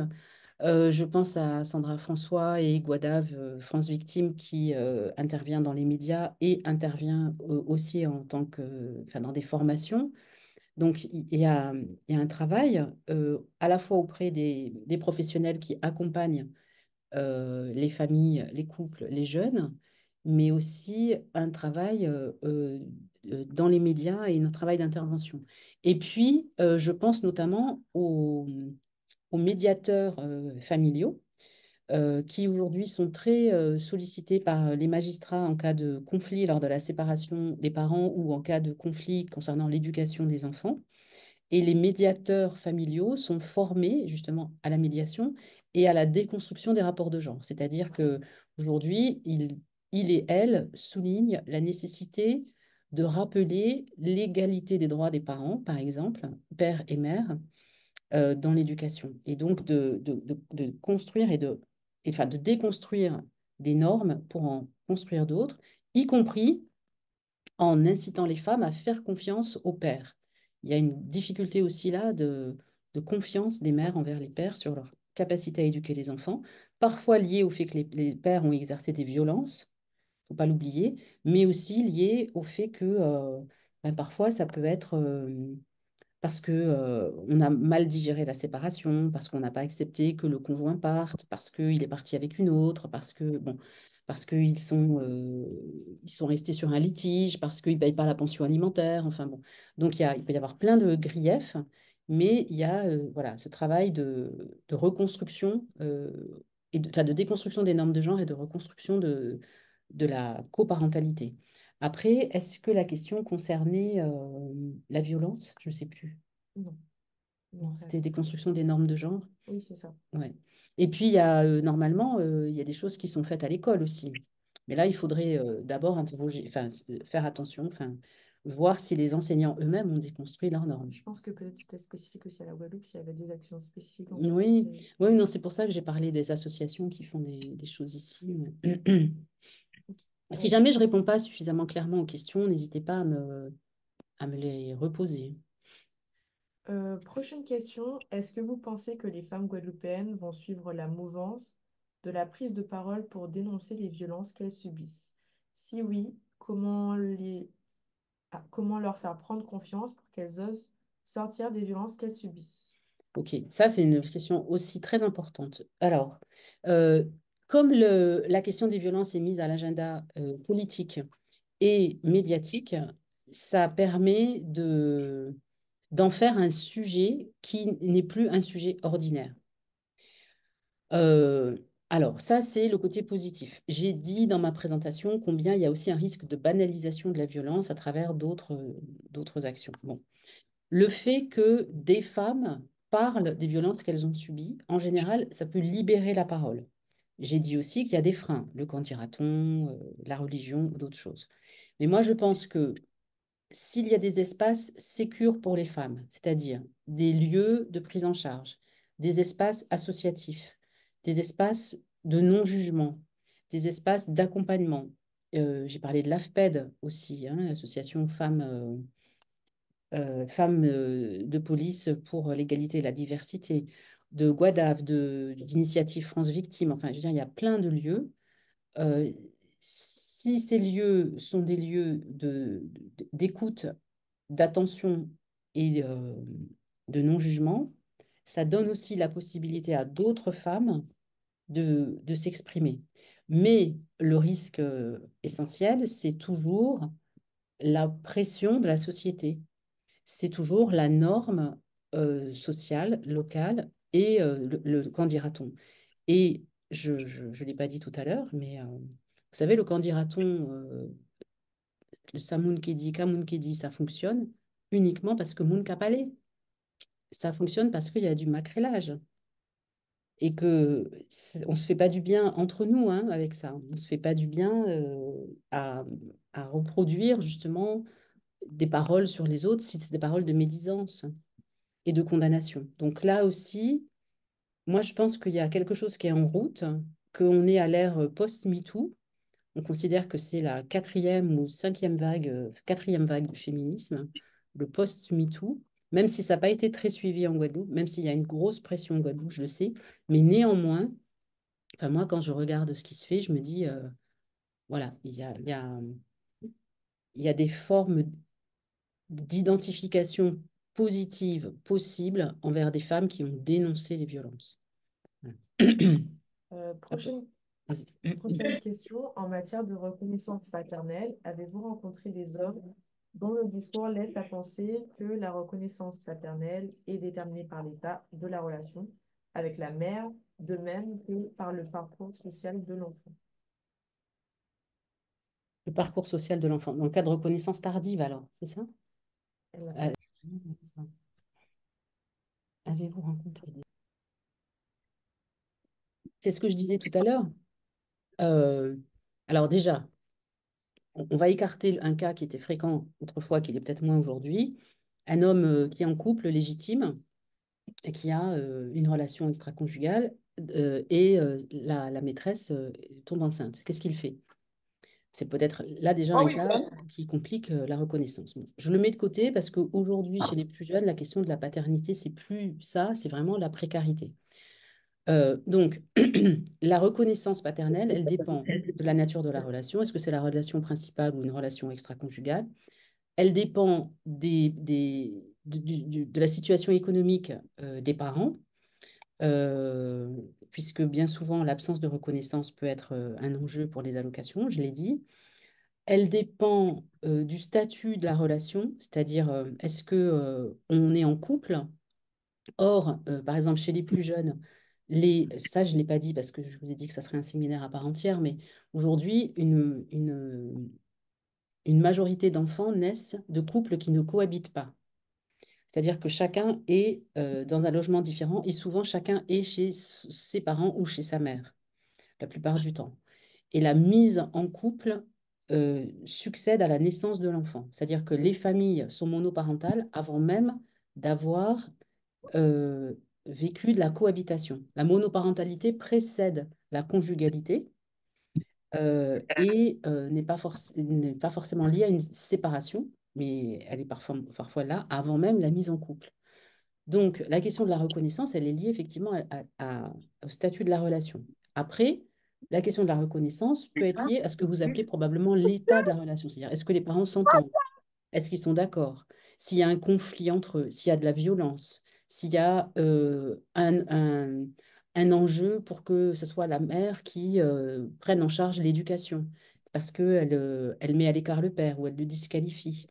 je pense à Sandra François et Guadave, France Victime, qui intervient dans les médias et intervient aussi en tant que, dans des formations. Donc, il y, a un travail à la fois auprès des professionnels qui accompagnent euh, les familles, les couples, les jeunes, mais aussi un travail euh, euh, dans les médias et un travail d'intervention. Et puis, je pense notamment aux médiateurs familiaux. qui aujourd'hui sont très sollicités par les magistrats en cas de conflit lors de la séparation des parents ou en cas de conflit concernant l'éducation des enfants. Et les médiateurs familiaux sont formés justement à la médiation et à la déconstruction des rapports de genre. C'est-à-dire que aujourd'hui, il, et elle soulignent la nécessité de rappeler l'égalité des droits des parents, par exemple, père et mère, euh, dans l'éducation. Et donc de, construire et de, enfin, de déconstruire des normes pour en construire d'autres, y compris en incitant les femmes à faire confiance au père il y a une difficulté aussi là de, de confiance des mères envers les pères sur leur capacité à éduquer les enfants, parfois liée au fait que les, pères ont exercé des violences, faut pas l'oublier, mais aussi liée au fait que euh, bah, parfois ça peut être euh, parce que euh, on a mal digéré la séparation, parce qu'on n'a pas accepté que le conjoint parte, parce qu'il est parti avec une autre, parce que bon, parce qu'ils sont, euh, ils sont restés sur un litige, parce qu'ils ne payent pas la pension alimentaire. Enfin bon. Donc, il, y a, il peut y avoir plein de griefs, mais il y a euh, voilà, ce travail de, de reconstruction, euh, et de, de déconstruction des normes de genre et de reconstruction de, de la coparentalité. Après, est-ce que la question concernait la violence Je ne sais plus. Non. non C'était déconstruction des normes de genre Oui, c'est ça. Ouais. Et puis, il y a, euh, normalement, euh, il y a des choses qui sont faites à l'école aussi. Mais là, il faudrait euh, d'abord interroger, faire attention, voir si les enseignants eux-mêmes ont déconstruit leurs normes. Je pense que peut-être c'était spécifique aussi à la Guadeloupe, s'il y avait des actions spécifiques. oui, oui non, c'est pour ça que j'ai parlé des associations qui font des, choses ici. Si jamais je ne réponds pas suffisamment clairement aux questions, n'hésitez pas à me, à me les reposer. Euh, prochaine question. Est-ce que vous pensez que les femmes guadeloupéennes vont suivre la mouvance de la prise de parole pour dénoncer les violences qu'elles subissent? Si oui, comment les... Ah, comment leur faire prendre confiance pour qu'elles osent sortir des violences qu'elles subissent? Ok, ça c'est une question aussi très importante. Alors, euh, comme le, la question des violences est mise à l'agenda euh, politique et médiatique, ça permet de, d'en faire un sujet qui n'est plus un sujet ordinaire. Euh, alors, ça, c'est le côté positif. J'ai dit dans ma présentation combien il y a aussi un risque de banalisation de la violence à travers d'autres actions. Bon. Le fait que des femmes parlent des violences qu'elles ont subies, en général, ça peut libérer la parole. J'ai dit aussi qu'il y a des freins, le qu'en dira-t-on, euh, la religion ou d'autres choses. Mais moi, je pense que s'il y a des espaces sécures pour les femmes, c'est-à-dire des lieux de prise en charge, des espaces associatifs, des espaces de non-jugement, des espaces d'accompagnement. Euh, j'ai parlé de l'AFPED aussi, hein, l'association femmes, euh, euh, de police pour l'égalité et la diversité, de Guadave, d'Initiative France Victime, Enfin, je veux dire, il y a plein de lieux si ces lieux sont des lieux d'écoute, d'attention et euh, de non-jugement, ça donne aussi la possibilité à d'autres femmes de, s'exprimer. Mais le risque euh, essentiel, c'est toujours la pression de la société. C'est toujours la norme euh, sociale, locale, et le, le, quand dira-t-on Et je ne l'ai pas dit tout à l'heure, mais vous savez, le quand dira-t-on, qui ça qui dit ça fonctionne uniquement parce que Munkapalé. Ça fonctionne parce qu'il y a du macrélage. Et que on ne se fait pas du bien entre nous hein, avec ça. On ne se fait pas du bien euh, à, reproduire justement des paroles sur les autres si c'est des paroles de médisance et de condamnation. Donc là aussi, moi je pense qu'il y a quelque chose qui est en route, qu'on est à l'ère post mitou on considère que c'est la quatrième ou cinquième vague, euh, quatrième vague du féminisme, le post-MeToo, même si ça n'a pas été très suivi en Guadeloupe, même s'il y a une grosse pression en Guadeloupe, je le sais, mais néanmoins, enfin moi, quand je regarde ce qui se fait, je me dis, euh, voilà, il y a, des formes d'identification positive possible envers des femmes qui ont dénoncé les violences. Euh, Mm, prochaine mm. question en matière de reconnaissance paternelle. Avez-vous rencontré des hommes dont le discours laisse à penser que la reconnaissance paternelle est déterminée par l'état de la relation avec la mère, de même que par le parcours social de l'enfant Le parcours social de l'enfant, dans le cas de reconnaissance tardive alors, c'est ça euh, Avez-vous rencontré C'est ce que je disais tout à l'heure. Euh, alors déjà, on va écarter un cas qui était fréquent autrefois, qui est peut-être moins aujourd'hui, un homme euh, qui est en couple légitime, et qui a euh, une relation extra-conjugale et la, maîtresse tombe enceinte. Qu'est-ce qu'il fait C'est peut-être là déjà ah un cas qui complique la reconnaissance. je le mets de côté parce qu'aujourd'hui, ah. chez les plus jeunes, la question de la paternité, c'est plus ça, c'est vraiment la précarité. Euh, donc, la reconnaissance paternelle, elle dépend de la nature de la relation. Est-ce que c'est la relation principale ou une relation extra-conjugale Elle dépend de la situation économique euh, des parents, euh, puisque bien souvent l'absence de reconnaissance peut être un enjeu pour les allocations, je l'ai dit. Elle dépend du statut de la relation, c'est-à-dire est-ce que on est en couple Or, par exemple, chez les plus jeunes, ça, je ne l'ai pas dit parce que je vous ai dit que ça serait un séminaire à part entière, mais aujourd'hui, une, majorité d'enfants naissent de couples qui ne cohabitent pas. C'est-à-dire que chacun est euh, dans un logement différent et souvent chacun est chez ses parents ou chez sa mère, la plupart du temps. Et la mise en couple euh, succède à la naissance de l'enfant. C'est-à-dire que les familles sont monoparentales avant même d'avoir euh, vécu de la cohabitation. La monoparentalité précède la conjugalité euh, et euh, n'est pas, forcément liée à une séparation, mais elle est parfois, là avant même la mise en couple. Donc la question de la reconnaissance, elle est liée effectivement au statut de la relation. Après, la question de la reconnaissance peut être liée à ce que vous appelez probablement l'état de la relation, c'est-à-dire est-ce que les parents s'entendent, est-ce qu'ils sont d'accord, s'il y a un conflit entre eux, s'il y a de la violence, s'il y a un, enjeu pour que ce soit la mère qui prenne en charge l'éducation, parce qu'elle elle met à l'écart le père ou elle le disqualifie.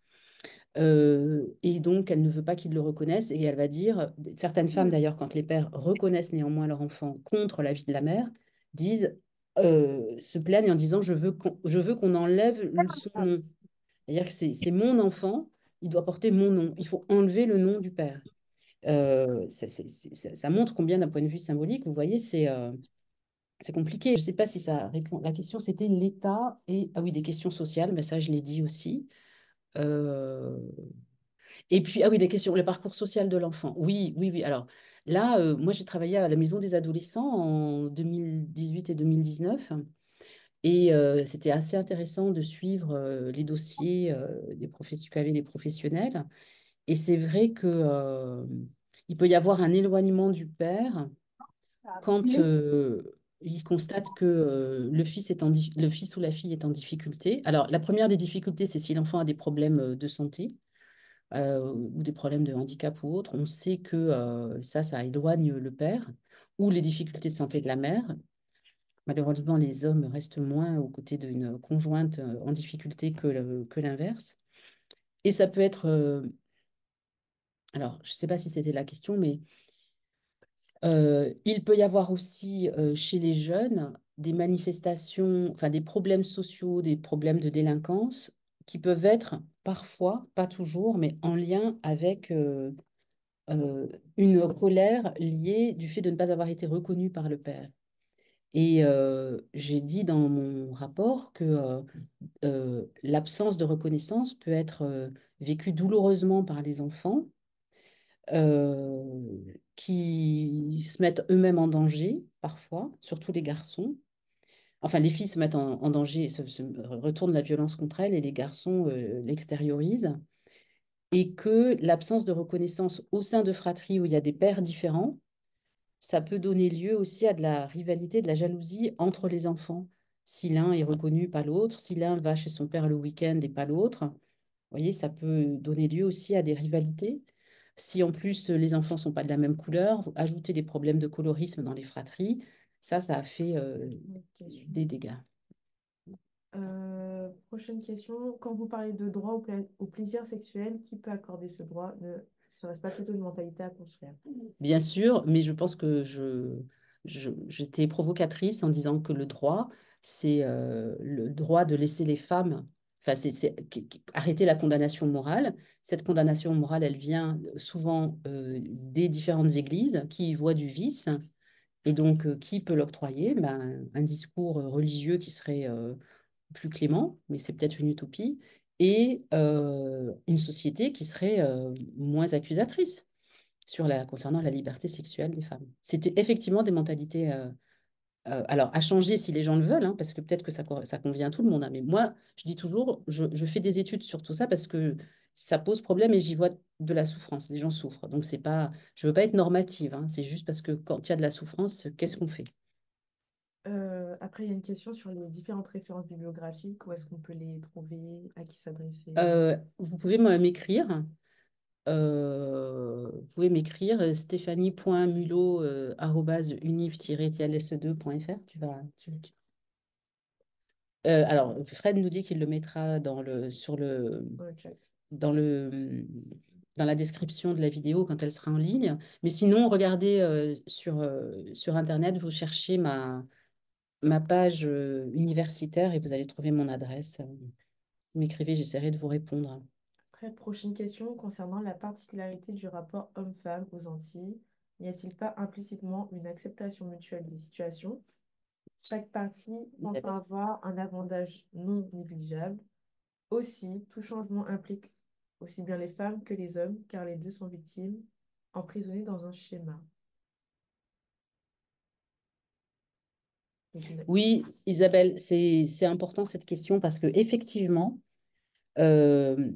et donc, elle ne veut pas qu'il le reconnaisse et elle va dire, certaines femmes d'ailleurs, quand les pères reconnaissent néanmoins leur enfant contre la vie de la mère, disent, se plaignent en disant, je veux qu'on, je enlève son nom. C'est-à-dire que c'est mon enfant, il doit porter mon nom. Il faut enlever le nom du père ça, montre combien d'un point de vue symbolique, vous voyez, c'est compliqué. Je ne sais pas si ça répond. La question, c'était l'État et... Ah oui, des questions sociales, mais ça, je l'ai dit aussi. Et puis, ah oui, des questions, le parcours social de l'enfant. Oui, oui, oui. Alors là, moi, j'ai travaillé à la Maison des Adolescents en 2018 et 2019. Et c'était assez intéressant de suivre les dossiers des professionnels, des professionnels et c'est vrai que il peut y avoir un éloignement du père ah quand il constate que le, fils est en le fils ou la fille est en difficulté. Alors, la première des difficultés, c'est si l'enfant a des problèmes de santé ou des problèmes de handicap ou autre. On sait que ça, ça éloigne le père ou les difficultés de santé de la mère. Malheureusement, les hommes restent moins aux côtés d'une conjointe en difficulté que l'inverse. Et ça peut être alors, je ne sais pas si c'était la question, mais euh, il peut y avoir aussi euh, chez les jeunes des manifestations, enfin des problèmes sociaux, des problèmes de délinquance qui peuvent être parfois, pas toujours, mais en lien avec euh, une colère liée du fait de ne pas avoir été reconnu par le père. Et j'ai dit dans mon rapport que l'absence de reconnaissance peut être vécue douloureusement par les enfants euh, qui se mettent eux-mêmes en danger, parfois, surtout les garçons. Enfin, les filles se mettent en, danger se, retournent la violence contre elles, et les garçons euh, l'extériorisent et que l'absence de reconnaissance au sein de fratries où il y a des pères différents, ça peut donner lieu aussi à de la rivalité, de la jalousie entre les enfants. Si l'un est reconnu, pas l'autre, si l'un va chez son père le week-end et pas l'autre, vous voyez, ça peut donner lieu aussi à des rivalités. Si en plus les enfants ne sont pas de la même couleur, ajoutez des problèmes de colorisme dans les fratries, ça, ça a fait euh, des dégâts. Euh, prochaine question. Quand vous parlez de droit au, plaisir sexuel, qui peut accorder ce droit ne serait pas plutôt une mentalité à construire Bien sûr, mais je pense que je j'étais provocatrice en disant que le droit, c'est euh, le droit de laisser les femmes Enfin, c'est arrêter la condamnation morale. Cette condamnation morale, elle vient souvent euh, des différentes églises qui voient du vice. Et donc, euh, qui peut l'octroyer ben, Un discours euh, religieux qui serait plus clément, mais c'est peut-être une utopie, et une société qui serait moins accusatrice sur la, concernant la liberté sexuelle des femmes. C'était effectivement des mentalités euh, alors, à changer si les gens le veulent, hein, parce que peut-être que ça, convient à tout le monde. Hein, mais moi, je dis toujours, je, fais des études sur tout ça parce que ça pose problème et j'y vois de la souffrance. Les gens souffrent. Donc, c'est pas, je ne veux pas être normative. Hein, c'est juste parce que quand il y a de la souffrance, qu'est-ce qu'on fait euh, après, il y a une question sur les différentes références bibliographiques. Où est-ce qu'on peut les trouver À qui s'adresser euh, Vous pouvez m'écrire. Euh, vous pouvez m'écrire euh, stéphanie.mulot.univ-tls2.fr. Euh, tu vas, alors, Fred nous dit qu'il le mettra dans le, sur le, dans le, dans la description de la vidéo quand elle sera en ligne. Mais sinon, regardez sur, sur Internet, vous cherchez ma, ma page universitaire et vous allez trouver mon adresse. m'écrivez, j'essaierai de vous répondre. Après, prochaine question concernant la particularité du rapport homme-femme aux Antilles. N'y a-t-il pas implicitement une acceptation mutuelle des situations Chaque partie pense avoir un avantage non négligeable. Aussi, tout changement implique aussi bien les femmes que les hommes, car les deux sont victimes, emprisonnées dans un schéma. Oui, Isabelle, c'est important cette question parce que effectivement, euh,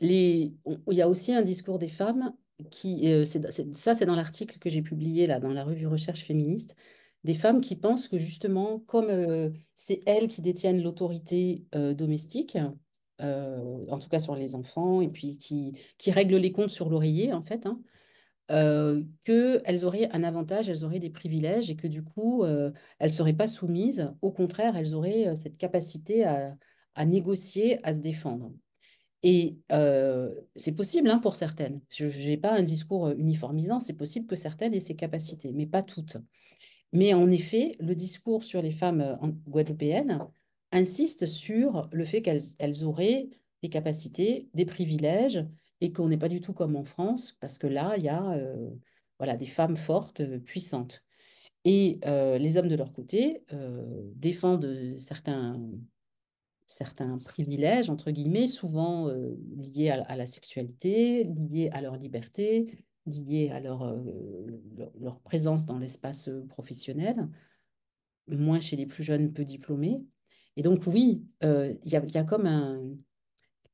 il y a aussi un discours des femmes qui, euh, ça c'est dans l'article que j'ai publié là, dans la revue Recherche féministe, des femmes qui pensent que justement, comme euh, c'est elles qui détiennent l'autorité euh, domestique, en tout cas sur les enfants, et puis qui, règlent les comptes sur l'oreiller en fait, hein, qu'elles auraient un avantage, elles auraient des privilèges et que du coup, elles ne seraient pas soumises. Au contraire, elles auraient cette capacité à, à, négocier, à se défendre. Et c'est possible hein, pour certaines. Je n'ai pas un discours uniformisant, c'est possible que certaines aient ces capacités, mais pas toutes. Mais en effet, le discours sur les femmes guadeloupéennes insiste sur le fait qu'elles auraient des capacités, des privilèges, et qu'on n'est pas du tout comme en France, parce que là, il y a voilà, des femmes fortes, puissantes. Et les hommes de leur côté défendent certains certains privilèges, entre guillemets, souvent euh, liés à, la sexualité, liés à leur liberté, liés à leur, euh, leur, présence dans l'espace euh, professionnel, moins chez les plus jeunes peu diplômés. Et donc oui, il y, a, comme un...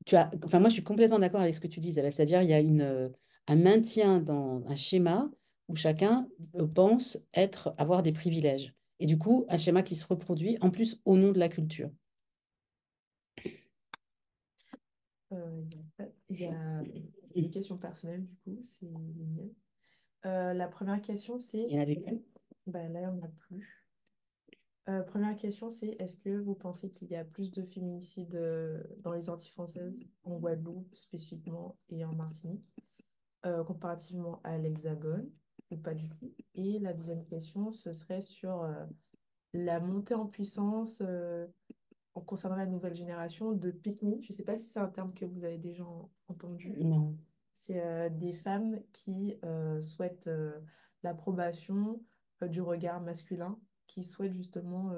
Tu as... Enfin, moi, je suis complètement d'accord avec ce que tu dis, Isabelle, c'est-à-dire il y a une, un maintien dans un schéma où chacun pense être, avoir des privilèges. Et du coup, un schéma qui se reproduit en plus au nom de la culture. Euh, il y a, des questions personnelles, du coup, c'est les euh, la première question, c'est. Il y en bah, Là, il n'y en a plus. Euh, première question, c'est est-ce que vous pensez qu'il y a plus de féminicides dans les Antilles françaises en Guadeloupe spécifiquement et en Martinique, comparativement à l'Hexagone ou pas du tout Et la deuxième question, ce serait sur la montée en puissance concernant la nouvelle génération de pick Je ne sais pas si c'est un terme que vous avez déjà entendu. Non. C'est euh, des femmes qui euh, souhaitent euh, l'approbation du regard masculin, qui souhaitent justement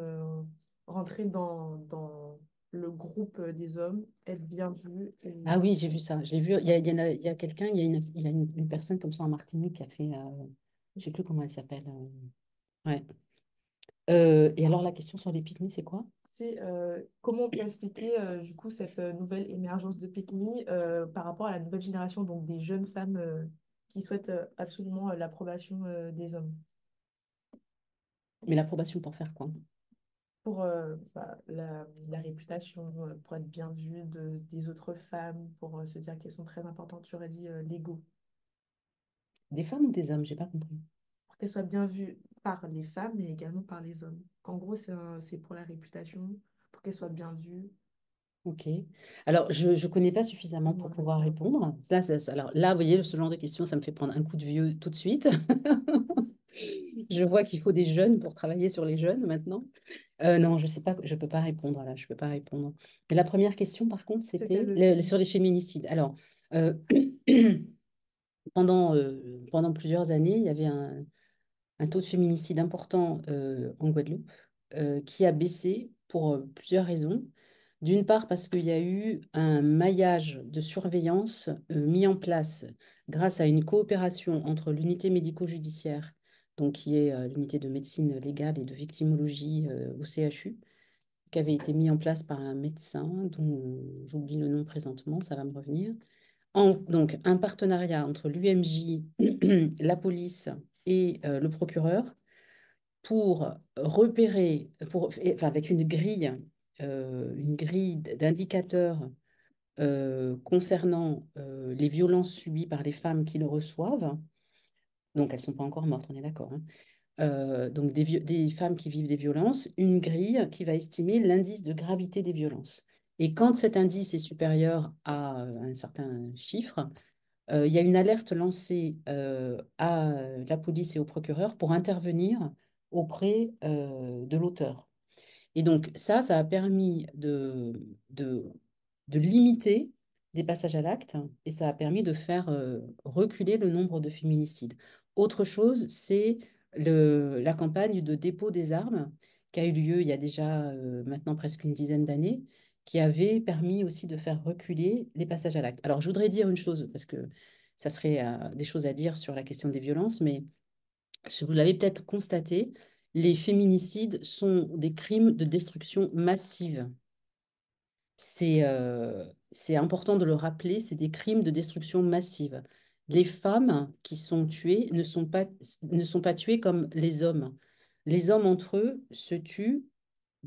rentrer dans, dans, le groupe des hommes, être bien vues. Ah oui, j'ai vu ça. J'ai vu. Il y a, y a quelqu'un, il y a, une, y a une, personne comme ça en Martinique qui a fait. je ne sais plus comment elle s'appelle. Ouais. et alors la question sur les pique c'est quoi euh, comment on peut expliquer euh, du coup cette euh, nouvelle émergence de PICMI par rapport à la nouvelle génération, donc des jeunes femmes qui souhaitent absolument l'approbation des hommes. Mais l'approbation pour faire quoi Pour bah, la, réputation, pour être bien vue de, des autres femmes, pour se dire qu'elles sont très importantes, j'aurais dit l'ego. Des femmes ou des hommes J'ai pas compris qu'elle soit bien vue par les femmes, mais également par les hommes. En gros, c'est pour la réputation, pour qu'elle soit bien vue, Ok. Alors, je ne connais pas suffisamment pour pouvoir répondre. Là, alors, là, vous voyez, ce genre de questions, ça me fait prendre un coup de vieux tout de suite. je vois qu'il faut des jeunes pour travailler sur les jeunes maintenant. Euh, non, je sais pas, je ne peux pas répondre là, je peux pas répondre. la première question, par contre, c'était sur les féminicides. Alors, euh, pendant, euh, pendant plusieurs années, il y avait un, un taux de féminicide important euh, en Guadeloupe euh, qui a baissé pour euh, plusieurs raisons. D'une part parce qu'il y a eu un maillage de surveillance mis en place grâce à une coopération entre l'unité médico-judiciaire, donc qui est l'unité de médecine légale et de victimologie au CHU, qui avait été mis en place par un médecin dont j'oublie le nom présentement, ça va me revenir. donc un partenariat entre l'UMJ, la police et euh, le procureur pour repérer, avec une grille, euh, une grille d'indicateurs euh, concernant les violences subies par les femmes qui le reçoivent. Donc, elles ne sont pas encore mortes, on est d'accord. Hein. donc, des femmes qui vivent des violences, une grille qui va estimer l'indice de gravité des violences. Et quand cet indice est supérieur à un certain chiffre, euh, il y a une alerte lancée euh, à la police et au procureur pour intervenir auprès euh, de l'auteur. Et donc ça, ça a permis de, de limiter des passages à l'acte et ça a permis de faire reculer le nombre de féminicides. Autre chose, c'est la campagne de dépôt des armes qui a eu lieu il y a déjà maintenant presque une dizaine d'années qui avait permis aussi de faire reculer les passages à l'acte. Alors, je voudrais dire une chose, parce que ça serait euh, des choses à dire sur la question des violences, mais vous l'avez peut-être constaté, les féminicides sont des crimes de destruction massive. C'est euh, important de le rappeler, c'est des crimes de destruction massive. Les femmes qui sont tuées ne sont pas, ne sont pas tuées comme les hommes. Les hommes entre eux se tuent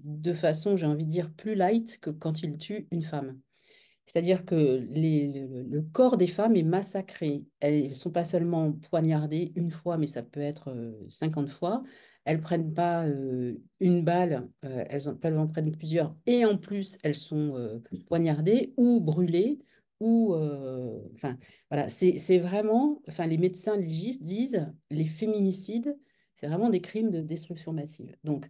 de façon, j'ai envie de dire, plus light que quand il tue une femme. C'est-à-dire que le, corps des femmes est massacré. Elles ne sont pas seulement poignardées une fois, mais ça peut être 50 euh, fois. Elles ne prennent pas euh, une balle, euh, elles, en, prennent plusieurs. Et en plus, elles sont poignardées ou brûlées. Ou, voilà, c'est vraiment, enfin, les médecins légistes disent les féminicides, c'est vraiment des crimes de destruction massive. Donc,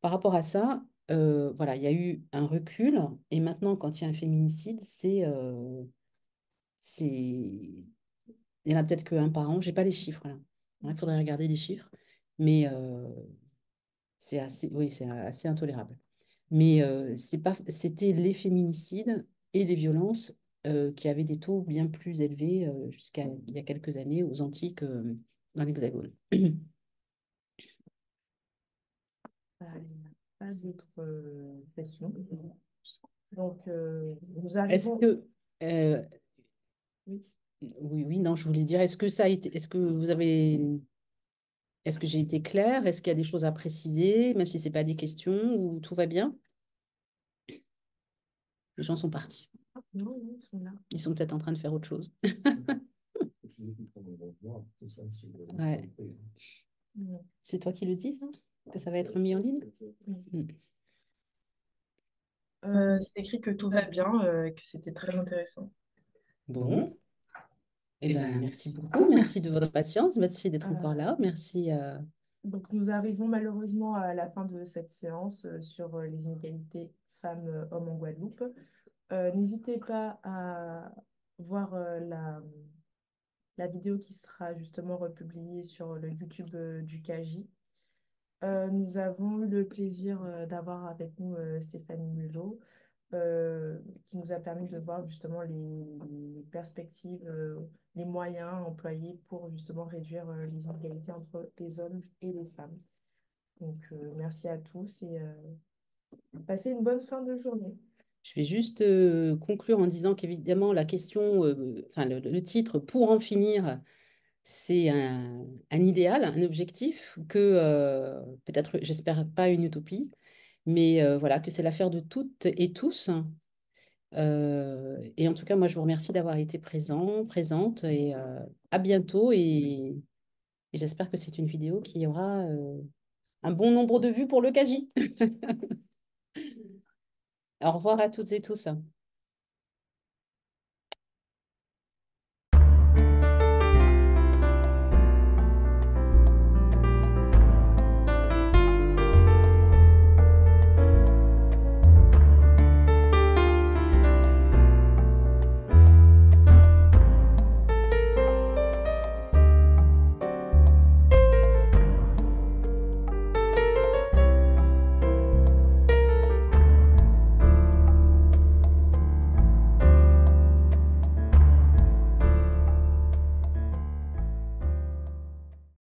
par rapport à ça, euh, voilà, il y a eu un recul. Et maintenant, quand il y a un féminicide, c'est. Euh, il n'y en a peut-être qu'un par an. Je n'ai pas les chiffres là. Il faudrait regarder les chiffres. Mais euh, c'est assez, oui, c'est assez intolérable. Mais c'était les féminicides et les violences qui avaient des taux bien plus élevés jusqu'à il y a quelques années aux Antilles que dans l'Hexagone. pas d'autres euh, questions. Donc, euh, nous arrivons... Est-ce que... Euh, oui. Oui, non, je voulais dire, est-ce que ça a été, est-ce que vous avez, est-ce que j'ai été claire? Est-ce qu'il y a des choses à préciser, même si ce n'est pas des questions, ou tout va bien? Les gens sont partis. ils sont peut-être en train de faire autre chose. C'est toi qui le dis, hein que ça va être mis en ligne hmm. euh, C'est écrit que tout va bien, euh, que c'était très intéressant. Bon. Eh ben, merci beaucoup, merci de votre patience, merci d'être encore là, merci. Euh, donc nous arrivons malheureusement à la fin de cette séance sur les inégalités femmes-hommes en Guadeloupe. N'hésitez pas à voir la, la vidéo qui sera justement republiée sur le YouTube du CAGI euh, nous avons eu le plaisir euh, d'avoir avec nous euh, Stéphanie Mulot, qui nous a permis de voir justement les, perspectives, les moyens employés pour justement réduire les inégalités entre les hommes et les femmes. Donc, merci à tous et passez une bonne fin de journée. Je vais juste conclure en disant qu'évidemment, la question, enfin, le, titre Pour en finir c'est un, idéal, un objectif que euh, peut-être, j'espère pas une utopie, mais euh, voilà, que c'est l'affaire de toutes et tous. Euh, et en tout cas, moi, je vous remercie d'avoir été présent, présente et à bientôt. Et, j'espère que c'est une vidéo qui aura un bon nombre de vues pour le CAGI. Au revoir à toutes et tous.